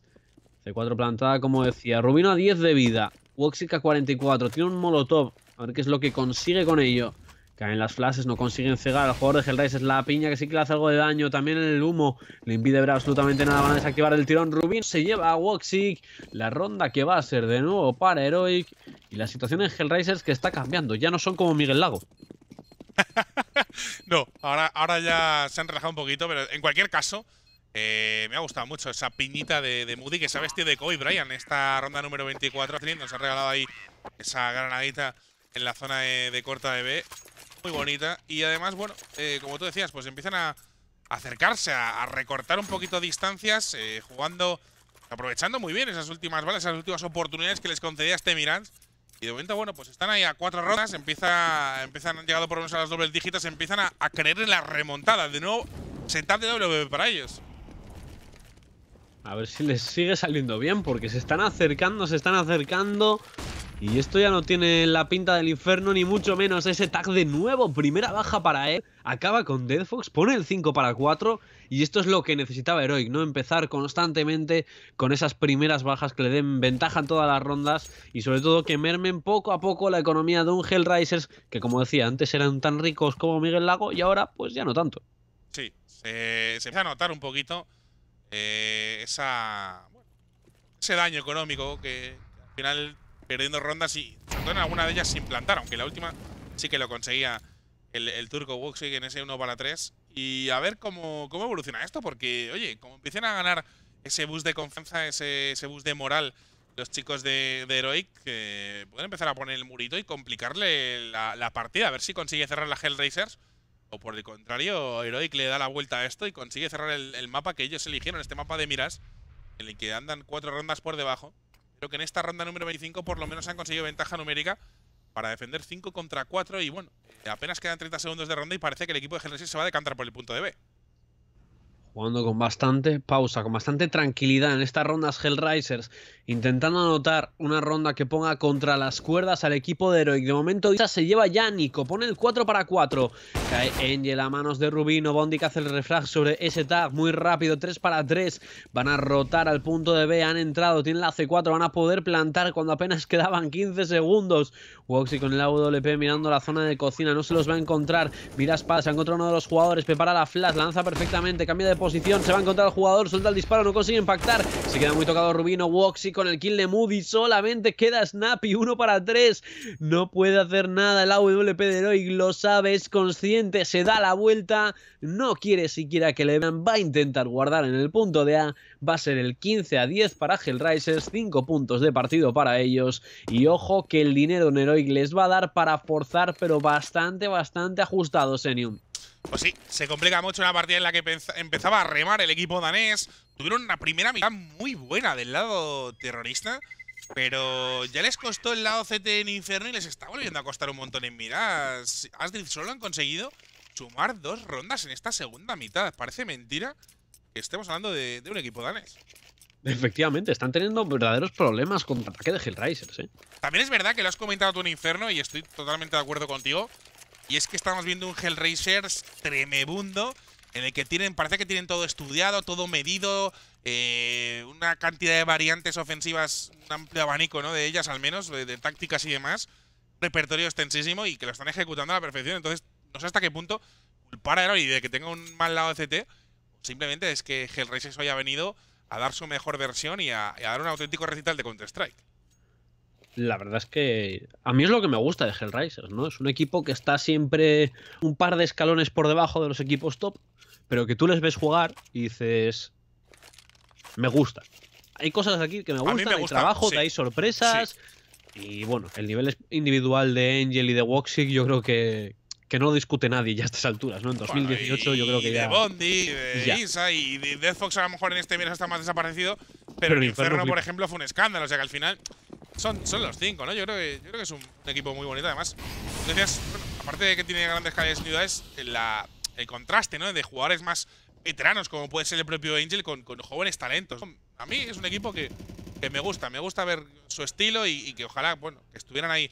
C4 plantada, como decía. Rubino a 10 de vida. Woxica 44. Tiene un molotov. A ver qué es lo que consigue con ello caen las flashes, no consiguen cegar al jugador de Hellraiser. La piña que sí que le hace algo de daño. También el humo le impide ver absolutamente nada. Van a desactivar el tirón. Rubin se lleva a Woxic. La ronda que va a ser de nuevo para Heroic. Y la situación en Hellraisers que está cambiando. Ya no son como Miguel Lago. no, ahora, ahora ya se han relajado un poquito, pero en cualquier caso, eh, me ha gustado mucho esa piñita de, Moody que se ha vestido de Kobe Bryant esta ronda número 24. Nos ha regalado ahí esa granadita en la zona de corta de B muy bonita. Y además, bueno, eh, como tú decías, pues empiezan a acercarse, a, recortar un poquito distancias, eh, jugando, aprovechando muy bien esas últimas balas, esas últimas oportunidades que les concedía este Mirans. Y de momento, bueno, pues están ahí a cuatro rondas, empieza, empiezan, han llegado por lo menos a las dobles dígitas, empiezan a, creer en la remontada. De nuevo, sentad de doble para ellos. A ver si les sigue saliendo bien, porque se están acercando, se están acercando. Y esto ya no tiene la pinta del infierno, ni mucho menos ese tag de nuevo. Primera baja para él. Acaba con Dead Fox, pone el 5 para 4. Y esto es lo que necesitaba Heroic, ¿no? Empezar constantemente con esas primeras bajas que le den ventaja en todas las rondas. Y sobre todo que mermen poco a poco la economía de un Hellraisers, que como decía, antes eran tan ricos como Miguel Lago y ahora pues ya no tanto. Sí, se, empieza a notar un poquito eh, esa, ese daño económico que al final perdiendo rondas y en alguna de ellas sin plantar, aunque la última sí que lo conseguía el, turco Wuxig en ese 1 para 3. Y a ver cómo, cómo evoluciona esto, porque, oye, como empiezan a ganar ese bus de confianza, ese, bus de moral los chicos de, Heroic pueden empezar a poner el murito y complicarle la, partida, a ver si consigue cerrar la Hellraisers. O por el contrario, Heroic le da la vuelta a esto y consigue cerrar el mapa que ellos eligieron, este mapa de miras, en el que andan cuatro rondas por debajo. Creo que en esta ronda número 25 por lo menos han conseguido ventaja numérica para defender 5 contra 4 y bueno, apenas quedan 30 segundos de ronda y parece que el equipo de Genesis se va a decantar por el punto de B jugando con bastante pausa, con bastante tranquilidad en estas rondas Hellraisers, intentando anotar una ronda que ponga contra las cuerdas al equipo de Heroic. De momento Isa se lleva ya Nico, pone el 4 para 4. Cae Angel a manos de Rubino, Bondi que hace el refrag sobre ese tag muy rápido, 3 para 3. Van a rotar al punto de B, han entrado, tienen la C4, van a poder plantar cuando apenas quedaban 15 segundos. Woxy con el AWP mirando la zona de cocina, no se los va a encontrar. Mira Espada, se encuentra uno de los jugadores, prepara la flash, lanza perfectamente, cambia de posición. Se va a encontrar el jugador, suelta el disparo, no consigue impactar. Se queda muy tocado Rubino. Woxy con el kill de Moody. Solamente queda Snappy, 1 para 3. No puede hacer nada el AWP de Heroic. Lo sabe, es consciente. Se da la vuelta. No quiere siquiera que le vean. Va a intentar guardar en el punto de A. Va a ser el 15 a 10 para Hellraisers. 5 puntos de partido para ellos. Y ojo que el dinero de Heroic les va a dar para forzar, pero bastante, bastante ajustado Senium. Pues sí, se complica mucho una partida en la que empezaba a remar el equipo danés. Tuvieron una primera mitad muy buena del lado terrorista. Pero ya les costó el lado CT en Inferno y les está volviendo a costar un montón en miras. solo han conseguido sumar dos rondas en esta segunda mitad. Parece mentira que estemos hablando de, un equipo danés. Efectivamente, están teniendo verdaderos problemas con el ataque de Hellraisers, ¿eh? También es verdad que lo has comentado tú en Inferno y estoy totalmente de acuerdo contigo. Y es que estamos viendo un Hellraiser tremebundo en el que tienen, parece que tienen todo estudiado, todo medido, eh, una cantidad de variantes ofensivas, un amplio abanico, ¿no? De ellas al menos, de, tácticas y demás, repertorio extensísimo y que lo están ejecutando a la perfección. Entonces, no sé hasta qué punto culpar a y de que tenga un mal lado de CT, simplemente es que Hellraiser haya venido a dar su mejor versión y a dar un auténtico recital de Counter-Strike la verdad es que a mí es lo que me gusta de Hellraisers, ¿no? Es un equipo que está siempre un par de escalones por debajo de los equipos top, pero que tú les ves jugar y dices, me gusta. Hay cosas aquí que me gustan, hay trabajo, hay sorpresas. Y bueno, el nivel individual de Angel y de Woxic yo creo que, que no lo discute nadie ya a estas alturas, ¿no? En 2018 yo creo que ya. De Bondi, de y de Fox a lo mejor en este viernes está más desaparecido, pero, el Inferno, por ejemplo, fue un escándalo, o sea que al final son, son los cinco, ¿no? Yo creo que, yo creo que es un, equipo muy bonito. Además, aparte de que tiene grandes calidades de la, el contraste, ¿no? De jugadores más veteranos, como puede ser el propio Angel, con, con jóvenes talentos. A mí es un equipo que, que, me gusta, me gusta ver su estilo y, que ojalá, bueno, que estuvieran ahí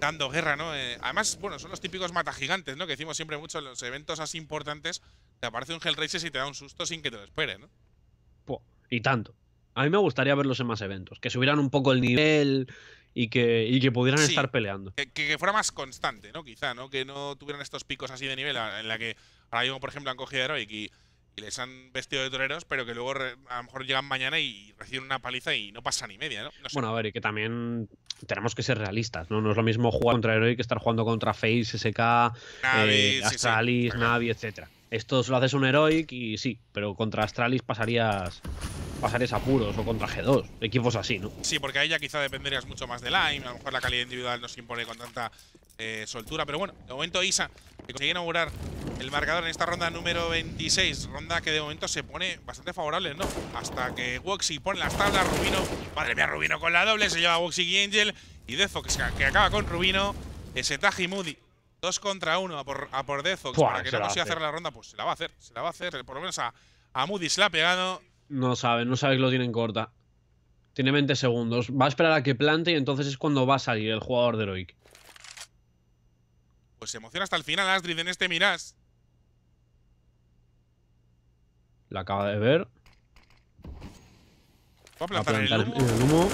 dando guerra, ¿no? Eh, además, bueno, son los típicos matagigantes, ¿no? Que decimos siempre mucho en los eventos así importantes, te aparece un Hellraiser y te da un susto sin que te lo espere, ¿no? y tanto. A mí me gustaría verlos en más eventos, que subieran un poco el nivel y que, que pudieran estar peleando. Que, que, fuera más constante, ¿no? Quizá, ¿no? Que no tuvieran estos picos así de nivel en la que ahora mismo, por ejemplo, han cogido a Heroic y, les han vestido de toreros, pero que luego a lo mejor llegan mañana y reciben una paliza y no pasa ni media, ¿no? Bueno, a ver, y que también tenemos que ser realistas, ¿no? No es lo mismo jugar contra Heroic que estar jugando contra Face, SK, eh, Astralis, Navi, etcétera. Esto lo haces un Heroic y sí, pero contra Astralis pasarías pasares apuros o contra G2, equipos así, ¿no? Sí, porque ahí ya quizá dependerías mucho más de Lime, a lo mejor la calidad individual no se impone con tanta eh, soltura, pero bueno, de momento Isa que consigue inaugurar el marcador en esta ronda número 26, ronda que de momento se pone bastante favorable, ¿no? Hasta que Woxy pone la tablas, Rubino, madre mía, Rubino con la doble, se lleva Woxy y Angel, y Defox que acaba con Rubino, ese Taji Moody. Dos contra uno a por, a Defox para que no consiga hacer. la ronda, pues se la va a hacer, se la va a hacer, por lo menos a, a Moody se la ha pegado. No sabe, no sabe que lo tienen corta. Tiene 20 segundos. Va a esperar a que plante y entonces es cuando va a salir el jugador de Heroic. Pues se emociona hasta el final Astrid en este miras. La acaba de ver. Va a plantar, el, humo.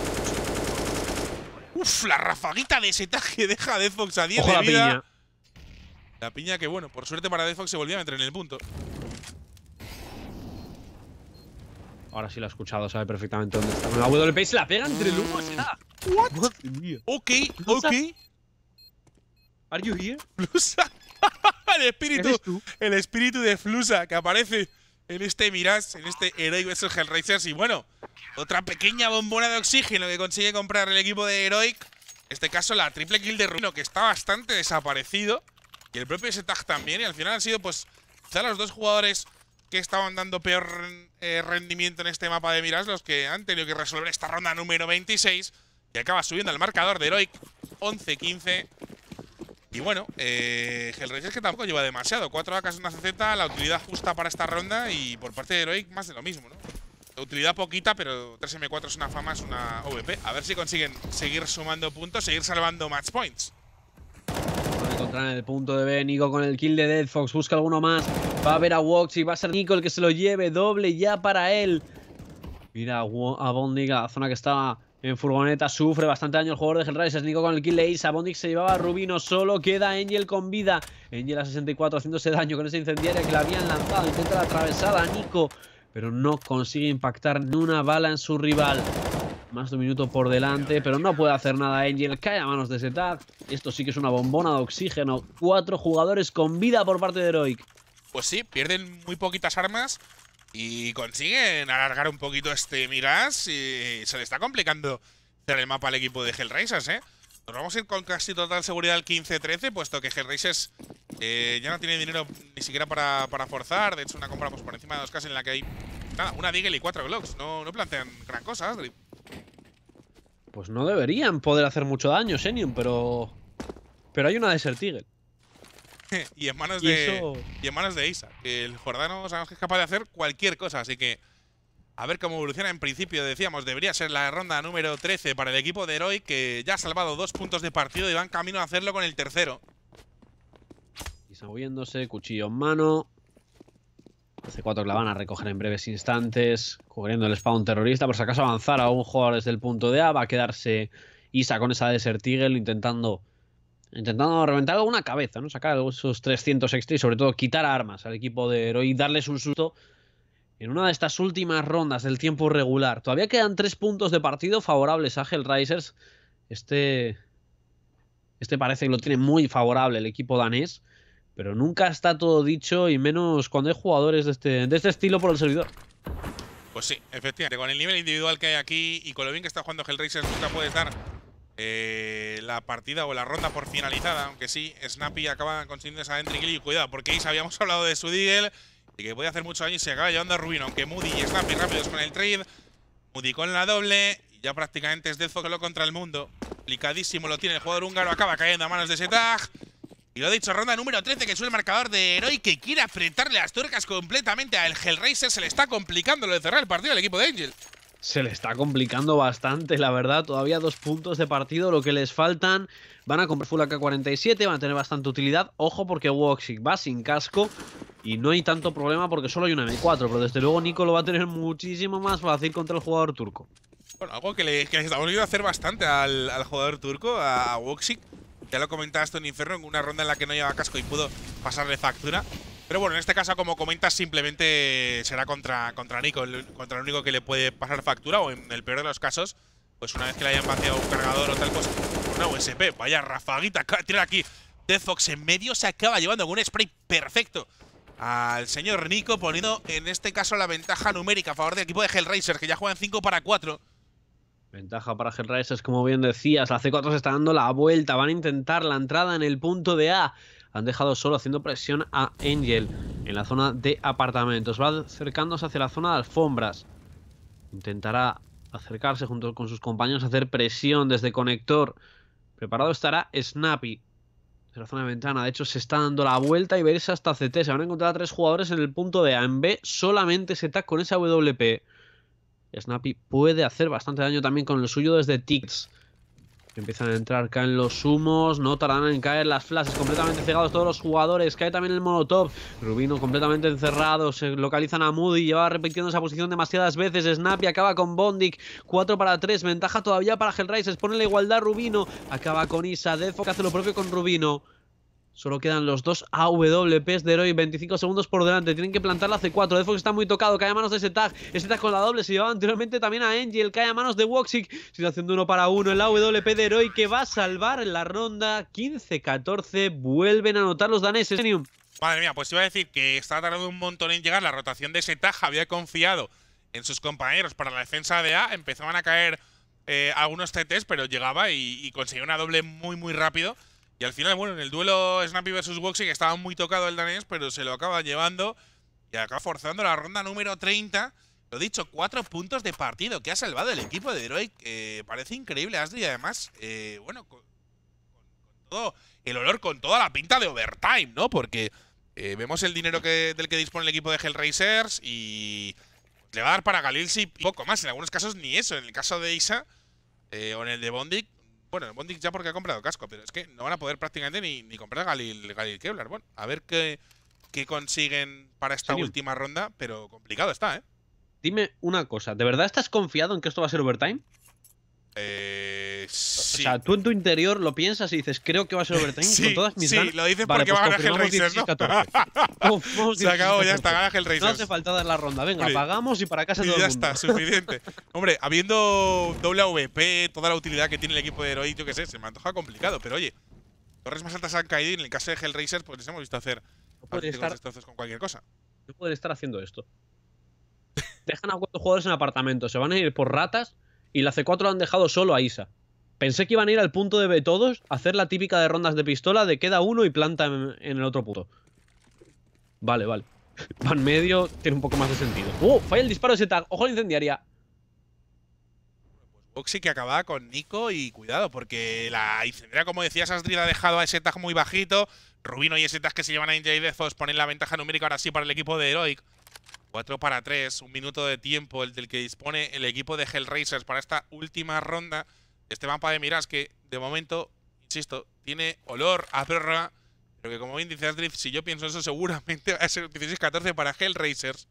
la rafaguita de ese deja a Defox a 10 de la Piña. La piña que, bueno, por suerte para Defox se volvía a meter en el punto. Ahora sí lo ha escuchado, sabe perfectamente dónde está. la WP se la pega entre el What? Madre mía. Ok, Are you here? Flusa. el espíritu. El espíritu de Flusa que aparece en este Mirage, en este Heroic vs Hellraisers. Y bueno, otra pequeña bombona de oxígeno que consigue comprar el equipo de Heroic. En este caso, la triple kill de Ruino, que está bastante desaparecido. Y el propio Setag también. Y al final han sido, pues, ya los dos jugadores que estaban dando peor eh, rendimiento en este mapa de miras, los que han tenido que resolver esta ronda número 26, Y acaba subiendo el marcador de Heroic 11-15. Y bueno, eh, Hellraiser que tampoco lleva demasiado. Cuatro vacas, una CZ, la utilidad justa para esta ronda y por parte de Heroic más de lo mismo, ¿no? Utilidad poquita, pero 3M4 es una fama, es una OVP. A ver si consiguen seguir sumando puntos, seguir salvando match points. Encontrar en el punto de B. Nico con el kill de Dead Fox. Busca alguno más. Va a ver a Wox y va a ser Nico el que se lo lleve. Doble ya para él. Mira a Bondic, la zona que estaba en furgoneta. Sufre bastante daño el jugador de Hellraisers. Nico con el kill de Isa. Bondic se llevaba a Rubino. Solo queda Angel con vida. Angel a 64 haciéndose daño con ese incendiario que la habían lanzado. Intenta la atravesada a Nico. Pero no consigue impactar ni una bala en su rival. Más de un minuto por delante, pero no puede hacer nada Angel. Cae a manos de Setad. Esto sí que es una bombona de oxígeno. Cuatro jugadores con vida por parte de Heroic. Pues sí, pierden muy poquitas armas y consiguen alargar un poquito este Miras y se le está complicando hacer el mapa al equipo de Hellraisers, ¿eh? Nos vamos a ir con casi total seguridad al 15-13, puesto que Hellraisers eh, ya no tiene dinero ni siquiera para, forzar. De hecho, una compra pues, por encima de dos casas en la que hay nada, una Deagle y cuatro Glocks. No, no plantean gran cosa, pues no deberían poder hacer mucho daño, Senium, pero... Pero hay una ser Eagle. y, en manos de, y en manos de Isa. El Jordano sabemos es capaz de hacer cualquier cosa, así que... A ver cómo evoluciona. En principio decíamos, debería ser la ronda número 13 para el equipo de Heroy, que ya ha salvado dos puntos de partido y en camino a hacerlo con el tercero. Y sabiéndose, cuchillo en mano. C4 que la van a recoger en breves instantes, cubriendo el spawn terrorista. Por si acaso avanzar a un jugador desde el punto de A, va a quedarse Isa con esa Desert Eagle intentando, intentando reventar alguna cabeza, ¿no? sacar esos 300 extra y sobre todo quitar armas al equipo de Heroi y darles un susto en una de estas últimas rondas del tiempo regular. Todavía quedan tres puntos de partido favorables a Hellraisers. Este, este parece que lo tiene muy favorable el equipo danés pero nunca está todo dicho y menos cuando hay jugadores este, de este, estilo por el servidor. Pues sí, efectivamente, con el nivel individual que hay aquí y con lo bien que está jugando Hellraiser, nunca puedes dar eh, la partida o la ronda por finalizada, aunque sí, Snappy acaba consiguiendo esa entry kill y cuidado, porque ahí habíamos hablado de su Deagle y que puede hacer mucho daño y se acaba llevando a Rubino, aunque Moody y Snappy rápidos con el trade, Moody con la doble, ya prácticamente es Deathfoclo contra el mundo, complicadísimo lo tiene el jugador húngaro, acaba cayendo a manos de Setag. Y lo ha dicho, ronda número 13 que es el marcador de Heroic, que quiere apretarle las turcas completamente al Hellraiser. Se le está complicando lo de cerrar el partido al equipo de Angel. Se le está complicando bastante, la verdad. Todavía dos puntos de partido, lo que les faltan. Van a comprar Full AK-47, van a tener bastante utilidad. Ojo porque Woxic va sin casco y no hay tanto problema porque solo hay una M4. Pero desde luego Nico lo va a tener muchísimo más fácil contra el jugador turco. Bueno, algo que le, les ha volviendo a hacer bastante al, jugador turco, a, a Woxic ya lo comentaba esto en Inferno, en una ronda en la que no llevaba casco y pudo pasarle factura. Pero bueno, en este caso, como comentas, simplemente será contra, contra Nico, contra el único que le puede pasar factura, o en el peor de los casos, pues una vez que le hayan vaciado un cargador o tal cosa, pues una USP. Vaya rafaguita, tira aquí. Death Fox en medio se acaba llevando con un spray perfecto al señor Nico, poniendo en este caso la ventaja numérica a favor del equipo de Hellraiser, que ya juegan 5 para 4. Ventaja para es como bien decías. La C4 se está dando la vuelta. Van a intentar la entrada en el punto de A. Han dejado solo haciendo presión a Angel en la zona de apartamentos. Va acercándose hacia la zona de alfombras. Intentará acercarse junto con sus compañeros a hacer presión desde conector. Preparado estará Snappy. en la zona de ventana. De hecho, se está dando la vuelta y veréis hasta CT. Se van a encontrar a tres jugadores en el punto de A. En B solamente se está con esa WP. Snappy puede hacer bastante daño también con lo suyo desde Ticks. Empiezan a entrar, caen los humos, no tardan en caer las flashes, completamente cegados todos los jugadores, cae también el monotop, Rubino completamente encerrado, se localizan a Moody, lleva repitiendo esa posición demasiadas veces, Snappy acaba con Bondic, 4 para 3, ventaja todavía para Hellraisers, pone la igualdad Rubino, acaba con Isa, Defo que hace lo propio con Rubino, Solo quedan los dos AWPs de Heroi, 25 segundos por delante. Tienen que plantar la C4. Defox está muy tocado, cae a manos de Setag. tag con la doble se llevaba anteriormente también a Angel. Cae a manos de Woxic. Situación de uno para uno. El AWP de Heroi que va a salvar la ronda 15-14. Vuelven a anotar los daneses. Madre mía, pues iba a decir que está tardando un montón en llegar la rotación de tag. Había confiado en sus compañeros para la defensa de A. Empezaban a caer eh, algunos TTs, pero llegaba y, y conseguía una doble muy, muy rápido. Y al final, bueno, en el duelo Snappy versus que estaba muy tocado el danés, pero se lo acaba llevando y acaba forzando la ronda número 30. Lo dicho, cuatro puntos de partido que ha salvado el equipo de Heroic. parece increíble, Y Además, eh, bueno, con, todo el olor, con toda la pinta de overtime, ¿no? Porque eh, vemos el dinero que, del que dispone el equipo de Hellraisers y le va a dar para Galilsi poco más. En algunos casos ni eso. En el caso de Isa eh, o en el de Bondic, bueno, el Bondic ya porque ha comprado casco, pero es que no van a poder prácticamente ni, comprar Galil, Galil Kevlar. Bueno, a ver qué, qué consiguen para esta última ronda, pero complicado está, ¿eh? Dime una cosa, ¿de verdad estás confiado en que esto va a ser overtime? Eh, sí. O sea, tú en tu interior lo piensas y dices, creo que va a ser overtime sí, con todas mis Sí, lo dices porque pues va a ganar el ¿no? Se acabó, ya está, gana el No hace falta dar la ronda, venga, pagamos y para casa y todo ya el mundo. está, suficiente. Hombre, habiendo WP, toda la utilidad que tiene el equipo de Heroic, yo qué sé, se me antoja complicado, pero oye, torres más altas han caído y en el caso de Hellraiser, pues les hemos visto hacer no con cualquier cosa. No pueden estar haciendo esto. Dejan a cuatro jugadores en apartamentos, se van a ir por ratas y la C4 la han dejado solo a Isa. Pensé que iban a ir al punto de todos, hacer la típica de rondas de pistola de queda uno y planta en, el otro punto. Vale, vale. Van medio, tiene un poco más de sentido. ¡Uh! Falla el disparo ese tag. ¡Ojo la incendiaria! Pues Oxy que acaba con Nico y cuidado, porque la incendiaria, como decías, Astrid ha dejado a ese tag muy bajito. Rubino y ese tag que se llevan a India y ponen la ventaja numérica ahora sí para el equipo de Heroic. 4 para 3, un minuto de tiempo el del que dispone el equipo de Hellraisers para esta última ronda. Este mapa de Miras que de momento, insisto, tiene olor a perra, pero que como bien dice Adrift, si yo pienso eso seguramente va a ser 16-14 para Hellraisers.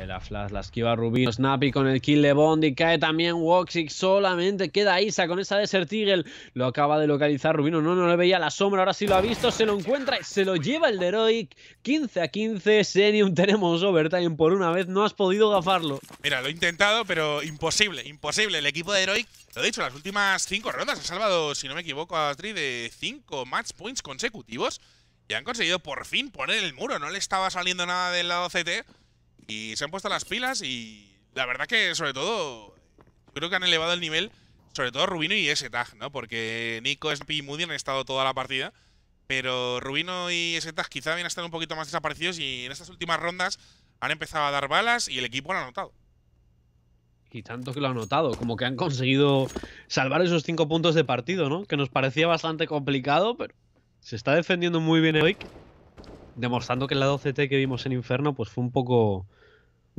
Eh, la flash la esquiva Rubino, Snappy con el kill de Bondi, cae también Woxic, solamente queda Isa con esa Desert Eagle, lo acaba de localizar Rubino, no, no le veía la sombra, ahora sí lo ha visto, se lo encuentra, y se lo lleva el de Heroic, 15 a 15, Senium, tenemos overtime por una vez, no has podido gafarlo. Mira, lo he intentado, pero imposible, imposible, el equipo de Heroic, lo he dicho, las últimas 5 rondas ha salvado, si no me equivoco, a Astrid de 5 match points consecutivos, y han conseguido por fin poner el muro, no le estaba saliendo nada del lado CT, y se han puesto las pilas y la verdad que sobre todo creo que han elevado el nivel, sobre todo Rubino y ese tag, ¿no? Porque Nico, es y Moody han estado toda la partida, pero Rubino y ese tag quizá habían estado un poquito más desaparecidos y en estas últimas rondas han empezado a dar balas y el equipo lo ha notado. Y tanto que lo ha notado, como que han conseguido salvar esos cinco puntos de partido, ¿no? Que nos parecía bastante complicado, pero se está defendiendo muy bien Evic, demostrando que el lado CT que vimos en Inferno pues fue un poco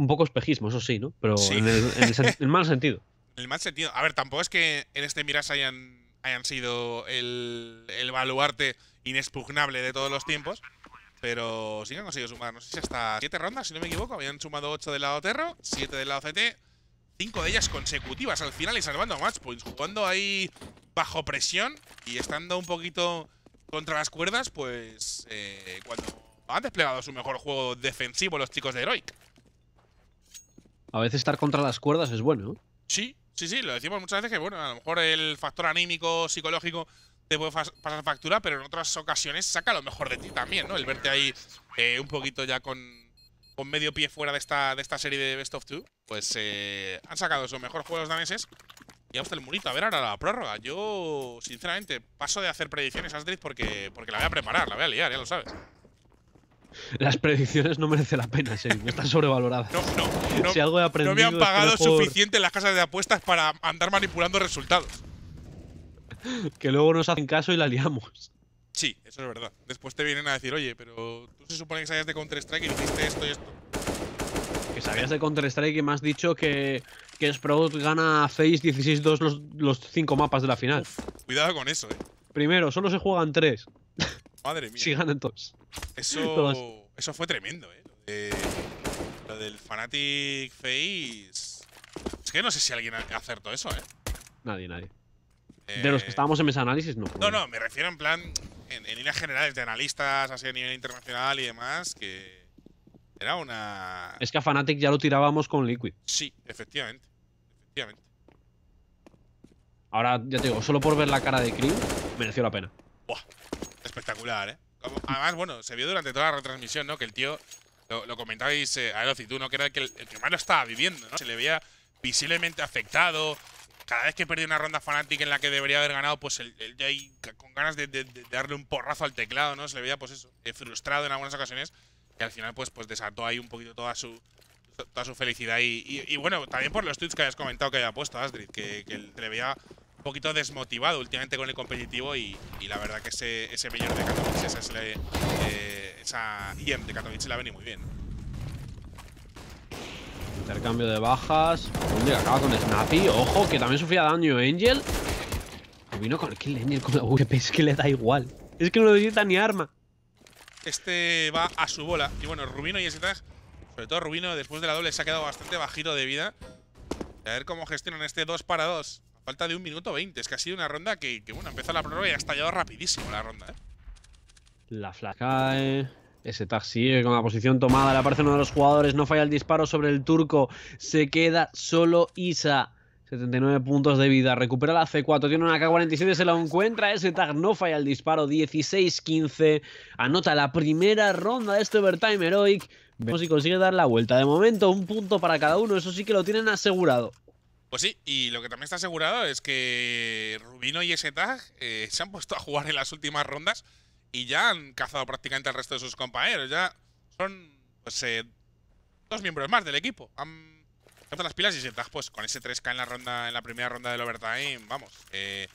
un poco espejismo, eso sí, ¿no? Pero en, el, mal sentido. En el mal sentido. A ver, tampoco es que en este Miras hayan, hayan sido el, el, baluarte inexpugnable de todos los tiempos. Pero sí que han conseguido sumar, no sé si hasta siete rondas, si no me equivoco. Habían sumado ocho del lado Terro, siete del lado CT, cinco de ellas consecutivas al final y salvando match points. Jugando ahí bajo presión y estando un poquito contra las cuerdas, pues eh, cuando han desplegado su mejor juego defensivo los chicos de Heroic. A veces estar contra las cuerdas es bueno. Sí, sí, sí, lo decimos muchas veces que, bueno, a lo mejor el factor anímico, psicológico, te puede pasar factura, pero en otras ocasiones saca lo mejor de ti también, ¿no? El verte ahí eh, un poquito ya con, medio pie fuera de esta, de esta serie de Best of Two, pues eh, han sacado esos mejores juegos daneses. Y hasta el murito, a ver ahora la prórroga. Yo, sinceramente, paso de hacer predicciones a Astrid porque, porque la voy a preparar, la voy a liar, ya lo sabes las predicciones no merecen la pena, están sobrevaloradas. No, no, no, me han pagado suficiente en las casas de apuestas para andar manipulando resultados. que luego nos hacen caso y la liamos. Sí, eso es verdad. Después te vienen a decir, oye, pero tú se supone que sabías de Counter-Strike y dijiste esto y esto. Que sabías de Counter-Strike y me has dicho que, que Sprout gana Face 16-2 los, los cinco mapas de la final. cuidado con eso, eh. Primero, solo se juegan tres. Madre mía. Sí, ganan Eso, eso fue tremendo, ¿eh? Lo, del Fanatic Face. Es que no sé si alguien acertó eso, ¿eh? Nadie, nadie. de los que eh, estábamos en mesa análisis, no. No, no, me refiero en plan. En, líneas generales de analistas, así a nivel internacional y demás, que. Era una. Es que a Fanatic ya lo tirábamos con Liquid. Sí, efectivamente. Efectivamente. Ahora, ya te digo, solo por ver la cara de Krim mereció la pena. Buah espectacular, ¿eh? además, bueno, se vio durante toda la retransmisión, ¿no? Que el tío, lo, comentabais, a Eloci, tú, ¿no? Que era el que, el que, más lo estaba viviendo, ¿no? Se le veía visiblemente afectado. Cada vez que perdía una ronda fanática en la que debería haber ganado, pues él, ya con ganas de, darle un porrazo al teclado, ¿no? Se le veía, pues eso, eh, frustrado en algunas ocasiones. Que al final, pues, pues desató ahí un poquito toda su, toda su felicidad. Y, bueno, también por los tweets que habías comentado que había puesto, Astrid, que, que le veía un poquito desmotivado últimamente con el competitivo y, la verdad que ese, ese de Katowice, esa, eh, es de Katowice la ha muy bien. Intercambio de bajas. día acaba con Snappy. Ojo, que también sufría daño Angel. Rubino con el Angel con la VP. Es que le da igual. Es que no necesita ni arma. Este va a su bola. Y bueno, Rubino y ese tag, sobre todo Rubino, después de la doble se ha quedado bastante bajito de vida. A ver cómo gestionan este 2 para 2. Falta de un minuto 20. Es que ha sido una ronda que, bueno, empezó la prueba y ha estallado rapidísimo la ronda. ¿eh? La flash eh. cae. Ese tag sigue con la posición tomada. Le aparece uno de los jugadores. No falla el disparo sobre el turco. Se queda solo Isa. 79 puntos de vida. Recupera la C4. Tiene una K47. Se la encuentra. Ese tag no falla el disparo. 16-15. Anota la primera ronda de este Overtime Heroic. Vemos si consigue dar la vuelta. De momento, un punto para cada uno. Eso sí que lo tienen asegurado. Pues sí, y lo que también está asegurado es que Rubino y ese tag eh, se han puesto a jugar en las últimas rondas y ya han cazado prácticamente al resto de sus compañeros. Ya son pues, eh, dos miembros más del equipo. Han las pilas y ese tag, pues con ese 3K en la ronda, en la primera ronda del overtime, vamos, eh,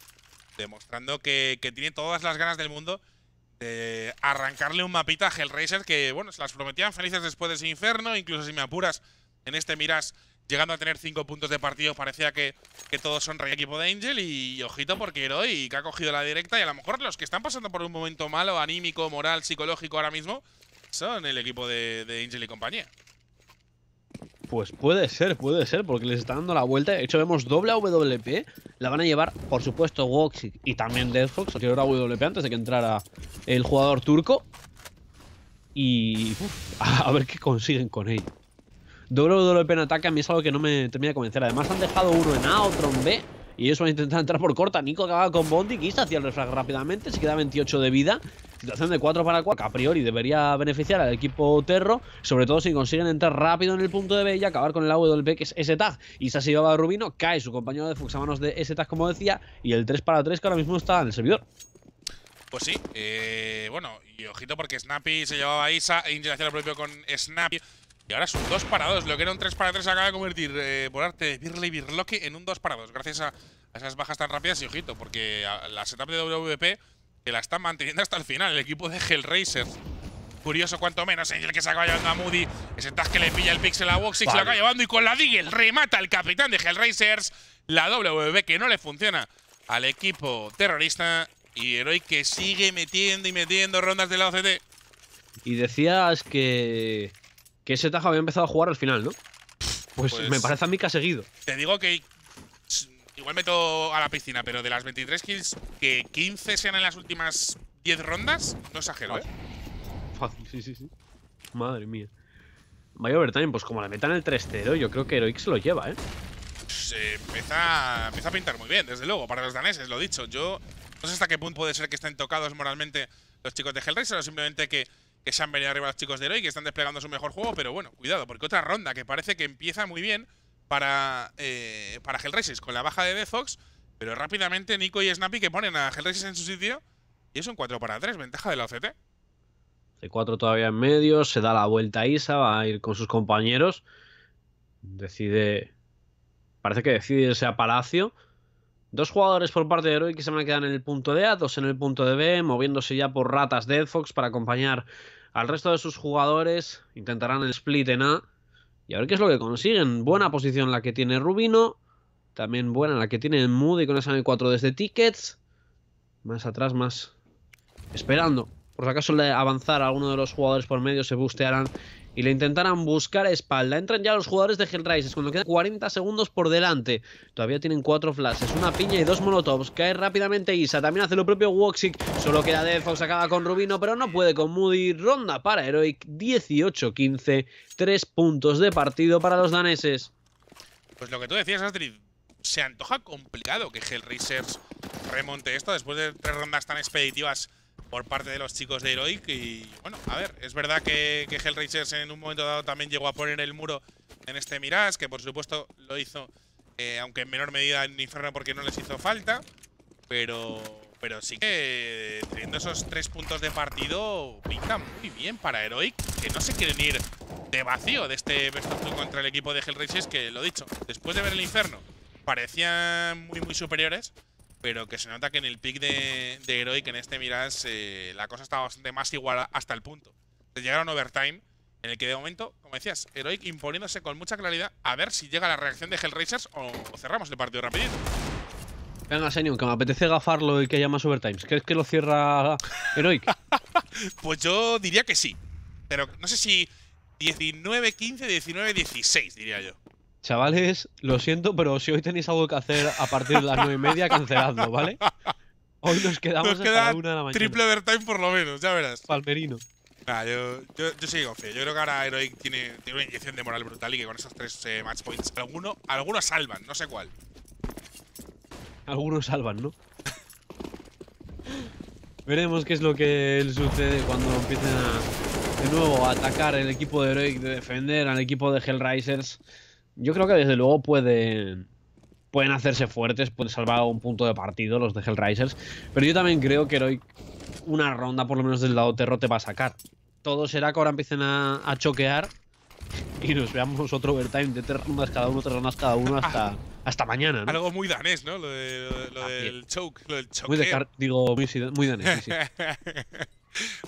demostrando que, tiene todas las ganas del mundo de arrancarle un mapita a Hellraiser que, bueno, se las prometían felices después de ese inferno, incluso si me apuras en este miras llegando a tener 5 puntos de partido, parecía que, que todos son rey equipo de Angel. Y, ojito porque hoy que ha cogido la directa. Y a lo mejor los que están pasando por un momento malo, anímico, moral, psicológico ahora mismo, son el equipo de, Angel y compañía. Pues puede ser, puede ser, porque les está dando la vuelta. De hecho, vemos doble AWP. La van a llevar, por supuesto, Wox y también Deathfox. Que era WP antes de que entrara el jugador turco. Y a ver qué consiguen con él. WWP en ataque a mí es algo que no me termina de convencer. Además han dejado uno en A, otro en B. Y eso van a intentar entrar por corta. Nico acaba con Bondi. Kiss hacia el refrag rápidamente. Se queda 28 de vida. Situación de 4 para 4. a priori debería beneficiar al equipo Terro. Sobre todo si consiguen entrar rápido en el punto de B y acabar con el del B que es S-Tag. Y se llevaba a Rubino. Cae su compañero de manos de S-Tag, como decía. Y el 3 para 3 que ahora mismo está en el servidor. Pues sí, eh, bueno, y ojito porque Snappy se llevaba a Isa, e hacía lo propio con Snappy. Y ahora es un 2 para 2. Lo que era un 3 para 3 acaba de convertir Volarte eh, por arte Birley Birloque en un 2 para 2. Gracias a, esas bajas tan rápidas y ojito, porque la setup de WP que la está manteniendo hasta el final. El equipo de Hellraiser. Curioso cuanto menos. el que se acaba llevando a Moody. Ese Taz que le pilla el pixel a Woxix. lo acaba llevando y con la Deagle remata al capitán de Hellraisers. La WP que no le funciona al equipo terrorista. Y heroic que sigue metiendo y metiendo rondas de la OCT. Y decías que que ese tajo había empezado a jugar al final, ¿no? Pues, pues, me parece a mí que ha seguido. Te digo que igual meto a la piscina, pero de las 23 kills, que 15 sean en las últimas 10 rondas, no exagero, ¿eh? Fácil, sí, sí, sí. Madre mía. Vaya overtime, pues como le metan el 3-0, yo creo que Heroic se lo lleva, ¿eh? Se pues, eh, empieza, empieza a pintar muy bien, desde luego, para los daneses, lo dicho. Yo no sé hasta qué punto puede ser que estén tocados moralmente los chicos de Hellraiser o simplemente que que se han venido arriba los chicos de Heroic, que están desplegando su mejor juego, pero bueno, cuidado, porque otra ronda que parece que empieza muy bien para, eh, con la baja de Defox, pero rápidamente Nico y Snappy que ponen a Hellraces en su sitio y es un 4 para 3, ventaja de la OCT. C4 todavía en medio, se da la vuelta a Isa, va a ir con sus compañeros, decide, parece que decide irse a Palacio. Dos jugadores por parte de Heroic que se van a quedar en el punto de A, dos en el punto de B, moviéndose ya por ratas de Deadfox para acompañar al resto de sus jugadores intentarán el split en A. Y a ver qué es lo que consiguen. Buena posición la que tiene Rubino. También buena la que tiene Moody con esa M4 desde tickets. Más atrás, más. Esperando. Por si acaso le avanzar a alguno de los jugadores por medio, se bustearán y le intentarán buscar espalda. Entran ya los jugadores de Hellraisers cuando quedan 40 segundos por delante. Todavía tienen cuatro flashes, una piña y dos monotops. Cae rápidamente Isa, también hace lo propio Woxic. Solo que queda Defox, acaba con Rubino, pero no puede con Moody. Ronda para Heroic, 18-15, tres puntos de partido para los daneses. Pues lo que tú decías, Astrid, se antoja complicado que Hellraisers remonte esto después de tres rondas tan expeditivas por parte de los chicos de Heroic. Y bueno, a ver, es verdad que, que Hellraisers en un momento dado también llegó a poner el muro en este Mirage, que por supuesto lo hizo, eh, aunque en menor medida en Inferno porque no les hizo falta. Pero, pero sí que eh, teniendo esos tres puntos de partido, pinta muy bien para Heroic, que no se quieren ir de vacío de este Best of contra el equipo de Hellraisers, que lo dicho, después de ver el Inferno, parecían muy, muy superiores pero que se nota que en el pick de, Heroic, en este miras eh, la cosa estaba bastante más igual hasta el punto. Llegaron a overtime en el que de momento, como decías, Heroic imponiéndose con mucha claridad a ver si llega la reacción de Hellraisers o, o cerramos el partido rapidito. Venga, senior que me apetece gafarlo y que haya más overtimes. ¿Crees que lo cierra Heroic? pues yo diría que sí. Pero no sé si 19, 15, 19, 16, diría yo. Chavales, lo siento, pero si hoy tenéis algo que hacer a partir de las nueve y media, canceladlo, ¿vale? Hoy nos quedamos nos hasta la una de la mañana. Triple overtime por lo menos, ya verás. Palmerino. Nah, yo, yo, yo Yo creo que ahora Heroic tiene, tiene, una inyección de moral brutal y que con esos tres eh, match points alguno, algunos salvan, no sé cuál. Algunos salvan, ¿no? Veremos qué es lo que sucede cuando empiecen a, de nuevo a atacar el equipo de Heroic, de defender al equipo de Hellraisers yo creo que desde luego pueden, pueden hacerse fuertes, pueden salvar un punto de partido los de Hellraisers, pero yo también creo que hoy una ronda por lo menos del lado terror te va a sacar. Todo será que ahora empiecen a, choquear y nos veamos otro overtime de tres rondas cada uno, tres rondas cada uno hasta, ah, hasta mañana. Algo muy danés, ¿no? Lo, del choke, lo del choque. Muy digo, muy, muy danés. Sí, sí.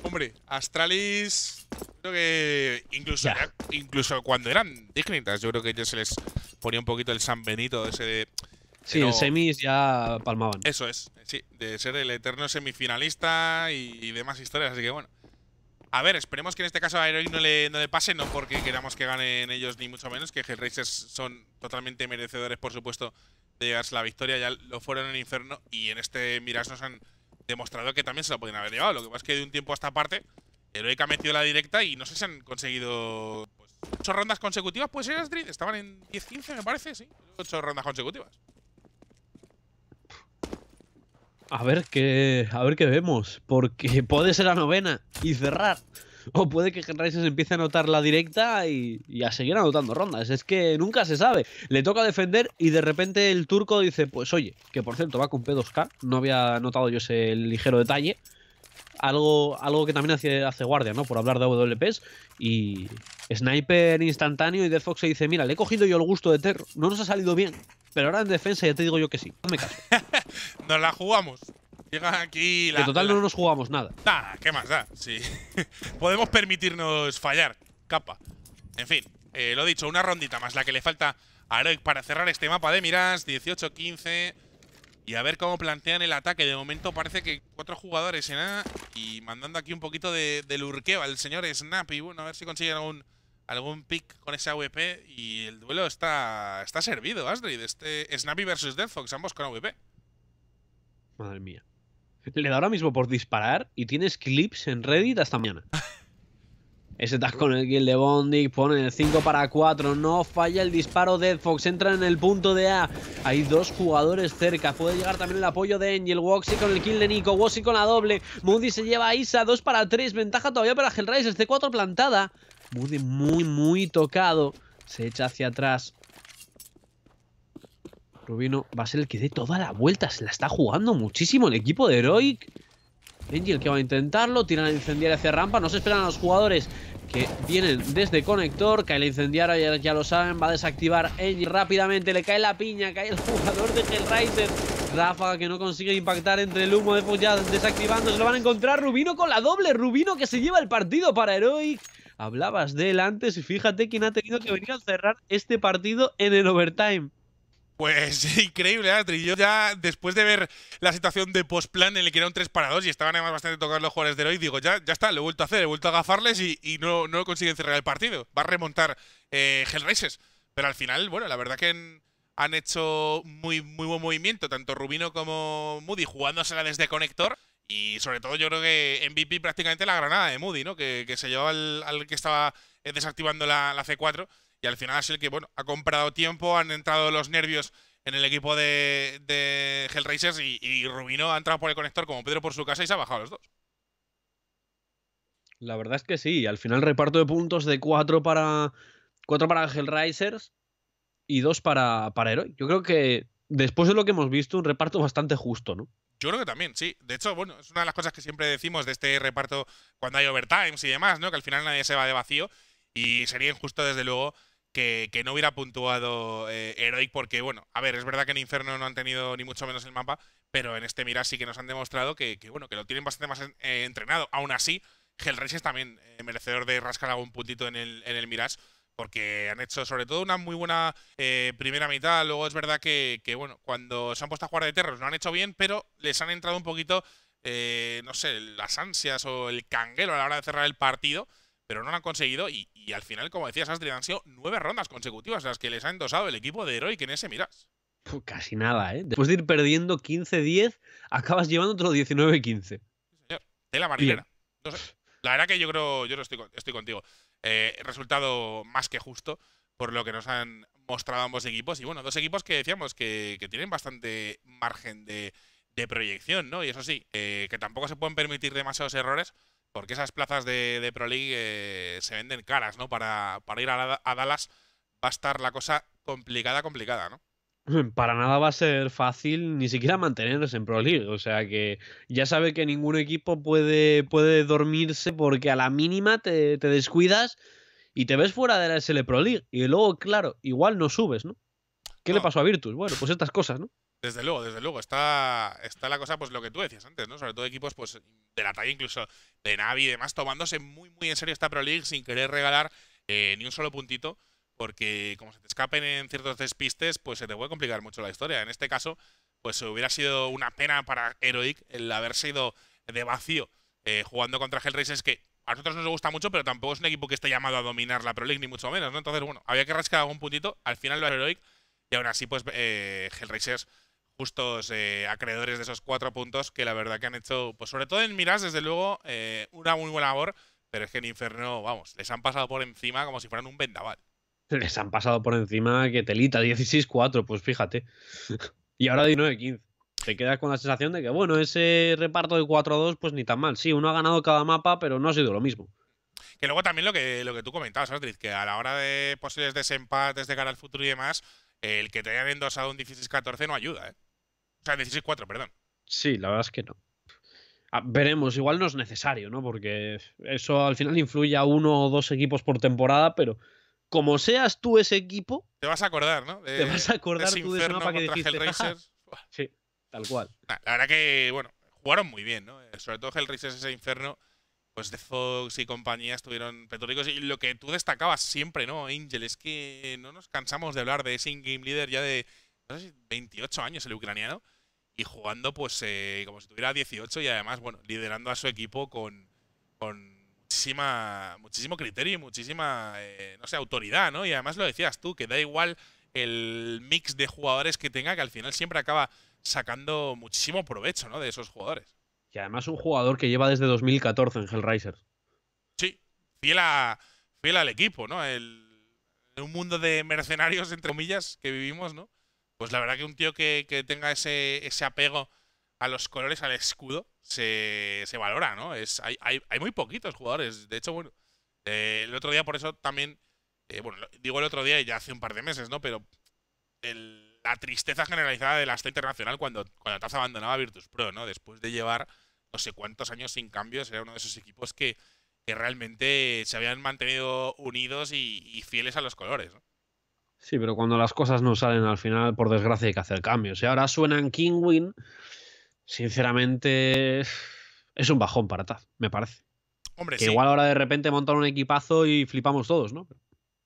Hombre, Astralis. Creo que incluso, incluso cuando eran dignitas, yo creo que ya se les ponía un poquito el San Benito ese de. Sí, en semis ya palmaban. Eso es, sí, de ser el eterno semifinalista y, demás historias, así que bueno. A ver, esperemos que en este caso a Heroíno no le, no le pase, no porque queramos que ganen ellos ni mucho menos, que Hellraisers son totalmente merecedores, por supuesto, de llevarse la victoria, ya lo fueron en Inferno y en este Mirage nos han demostrado que también se la podían haber llevado. Lo que pasa es que de un tiempo a esta parte, Heroic ha metido la directa y no sé si han conseguido pues, 8 rondas consecutivas. Pues ser Astrid, estaban en 10-15 me parece, sí. 8 rondas consecutivas. A ver qué, a ver qué vemos, porque puede ser la novena y cerrar o puede que Henry empiece a anotar la directa y, a seguir anotando rondas. Es que nunca se sabe. Le toca defender y de repente el turco dice, pues oye, que por cierto va con P2K, no había notado yo ese ligero detalle. Algo, algo que también hace, hace guardia, ¿no? Por hablar de WPs. Y Sniper instantáneo y Fox se dice, mira, le he cogido yo el gusto de Terror. No nos ha salido bien, pero ahora en defensa ya te digo yo que sí. me caso. nos la jugamos. Llega aquí la. total no nos jugamos nada. ¡Ah! ¿qué más da? Podemos permitirnos fallar. Capa. En fin, eh, lo dicho, una rondita más, la que le falta a Heroic para cerrar este mapa de Miras. 18-15. Y a ver cómo plantean el ataque. De momento parece que cuatro jugadores en A. Y mandando aquí un poquito de, lurqueo al señor Snappy. bueno, a ver si consiguen algún, algún pick con ese AWP. Y el duelo está, está servido, Astrid. Este Snappy versus Fox, ambos con AWP. Madre mía. le da ahora mismo por disparar y tienes clips en Reddit hasta mañana. Ese tag con el kill de Bondy pone el 5 para 4, no falla el disparo de Fox, entra en el punto de A. Hay dos jugadores cerca, puede llegar también el apoyo de Angel, Woxy con el kill de Nico, Woxy con la doble, Moody se lleva a Isa, 2 para 3, ventaja todavía para Hellraiser, C4 plantada. Moody muy, muy tocado, se echa hacia atrás, Rubino va a ser el que dé toda la vuelta. Se la está jugando muchísimo el equipo de Heroic. Enji el que va a intentarlo. Tira a incendiar hacia rampa. No se esperan a los jugadores que vienen desde conector. Cae el incendiario ya, lo saben. Va a desactivar Engie rápidamente. Le cae la piña. Cae el jugador de Hellraiser. Rafa que no consigue impactar entre el humo de ya desactivando. Se lo van a encontrar Rubino con la doble. Rubino que se lleva el partido para Heroic. Hablabas de él antes y fíjate quién ha tenido que venir a cerrar este partido en el overtime. Pues increíble, Adri. Yo ya, después de ver la situación de posplan en el que eran un 3 para 2 y estaban además bastante tocados los jugadores de hoy, digo, ya, ya está, lo he vuelto a hacer, he vuelto a gafarles y, no, no consiguen cerrar el partido. Va a remontar eh, Pero al final, bueno, la verdad que han hecho muy, muy buen movimiento, tanto Rubino como Moody, jugándosela desde conector. Y sobre todo yo creo que MVP prácticamente la granada de Moody, ¿no? Que, se llevaba al, que estaba eh, desactivando la, la C4. Y al final ha sido el que bueno, ha comprado tiempo, han entrado los nervios en el equipo de, de Hellraisers y, y, Rubino ha entrado por el conector como Pedro por su casa y se ha bajado los dos. La verdad es que sí, al final reparto de puntos de 4 para, cuatro para Hellraisers y dos para, para Yo creo que después de lo que hemos visto, un reparto bastante justo, ¿no? Yo creo que también, sí. De hecho, bueno, es una de las cosas que siempre decimos de este reparto cuando hay overtimes y demás, ¿no? Que al final nadie se va de vacío y sería injusto, desde luego, que, no hubiera puntuado eh, Heroic porque, bueno, a ver, es verdad que en Inferno no han tenido ni mucho menos el mapa, pero en este Mirage sí que nos han demostrado que, bueno, que lo tienen bastante más eh, entrenado. Aún así, Hellraiser es también eh, merecedor de rascar algún puntito en el, en el Mirage porque han hecho sobre todo una muy buena primera mitad. Luego es verdad que, bueno, cuando se han puesto a jugar de terros no han hecho bien, pero les han entrado un poquito, no sé, las ansias o el canguelo a la hora de cerrar el partido pero no lo han conseguido. Y, al final, como decías, Astrid, han sido nueve rondas consecutivas las que les ha endosado el equipo de Heroic en ese Miras. casi nada, ¿eh? Después de ir perdiendo 15-10, acabas llevando otro 19-15. Señor, tela marinera. La verdad que yo creo, yo estoy, estoy contigo. Eh, resultado más que justo por lo que nos han mostrado ambos equipos. Y bueno, dos equipos que decíamos que, tienen bastante margen de, proyección, ¿no? Y eso sí, eh, que tampoco se pueden permitir demasiados errores porque esas plazas de, Pro League eh, se venden caras, ¿no? Para, ir a, Dallas va a estar la cosa complicada, complicada, ¿no? Para nada va a ser fácil ni siquiera mantenerse en Pro League. O sea que ya sabe que ningún equipo puede, puede dormirse porque a la mínima te, descuidas y te ves fuera de la SL Pro League. Y luego, claro, igual no subes, ¿no? ¿Qué le pasó a Virtus? Bueno, pues estas cosas, ¿no? Desde luego, desde luego. Está, está la cosa, pues lo que tú decías antes, ¿no? Sobre todo equipos, pues, de la talla incluso de Navi y demás, tomándose muy, muy en serio esta Pro League sin querer regalar eh, ni un solo puntito, porque como se te escapen en ciertos despistes, pues se te puede complicar mucho la historia. En este caso, pues hubiera sido una pena para Heroic el haber sido de vacío eh, jugando contra es que a nosotros nos gusta mucho, pero tampoco es un equipo que esté llamado a dominar la Pro League, ni mucho menos, ¿no? Entonces, bueno, había que rascar algún puntito, al final lo Heroic, y aún así, pues eh, racers justos eh, acreedores de esos cuatro puntos que la verdad que han hecho, pues sobre todo en Miras, desde luego, eh, una muy buena labor, pero es que en Inferno, vamos, les han pasado por encima como si fueran un vendaval. Les han pasado por encima que telita, 16-4, pues fíjate. y ahora 19-15. Te quedas con la sensación de que, bueno, ese reparto de 4-2, pues ni tan mal. Sí, uno ha ganado cada mapa, pero no ha sido lo mismo. Que luego también lo que, lo que tú comentabas, Astrid, que a la hora de posibles desempates de cara al futuro y demás, el que te hayan endosado un 16-14 no ayuda, ¿eh? O sea, 16-4, perdón. Sí, la verdad es que no. Ah, veremos, igual no es necesario, ¿no? Porque eso al final influye a uno o dos equipos por temporada, pero como seas tú ese equipo. Te vas a acordar, ¿no? te vas a acordar tú de ese mapa que dijiste. sí, tal cual. la verdad que, bueno, jugaron muy bien, ¿no? Eh, sobre todo Hellraiser ese inferno, pues de Fox y compañía estuvieron petróleos. Y lo que tú destacabas siempre, ¿no, Angel? Es que no nos cansamos de hablar de ese in-game leader ya de 28 años el ucraniano, y jugando pues eh, como si tuviera 18 y además, bueno, liderando a su equipo con, muchísimo criterio y muchísima, eh, no sé, autoridad, ¿no? Y además lo decías tú, que da igual el mix de jugadores que tenga, que al final siempre acaba sacando muchísimo provecho, ¿no? De esos jugadores. Y además un jugador que lleva desde 2014 en HellRaisers. Sí, fiel, a, fiel al equipo, ¿no? En un mundo de mercenarios, entre comillas, que vivimos, ¿no? Pues la verdad que un tío que, tenga ese, ese apego a los colores, al escudo, se, valora, ¿no? Es, hay, hay, muy poquitos jugadores. De hecho, bueno, eh, el otro día por eso también, eh, bueno, digo el otro día y ya hace un par de meses, ¿no? Pero la tristeza generalizada de la Asta internacional cuando, cuando Taz abandonaba Virtus Pro, ¿no? Después de llevar no sé cuántos años sin cambios, era uno de esos equipos que, realmente se habían mantenido unidos y, y fieles a los colores, ¿no? Sí, pero cuando las cosas no salen al final, por desgracia, hay que hacer cambios. Y ahora suenan Win, Sinceramente, es un bajón para Taz, me parece. Hombre, que igual ahora de repente montan un equipazo y flipamos todos, ¿no?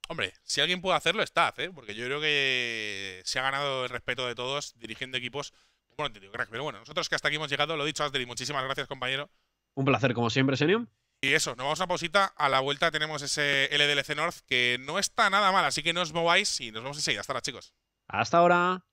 Hombre, si alguien puede hacerlo está, Taz, ¿eh? Porque yo creo que se ha ganado el respeto de todos dirigiendo equipos. Bueno, pero bueno, nosotros que hasta aquí hemos llegado, lo dicho, Asderi, muchísimas gracias, compañero. Un placer, como siempre, Señor. Y eso, nos vamos a posita A la vuelta tenemos ese LDLC North que no está nada mal, así que no os mováis y nos vemos enseguida. Hasta ahora, chicos. Hasta ahora.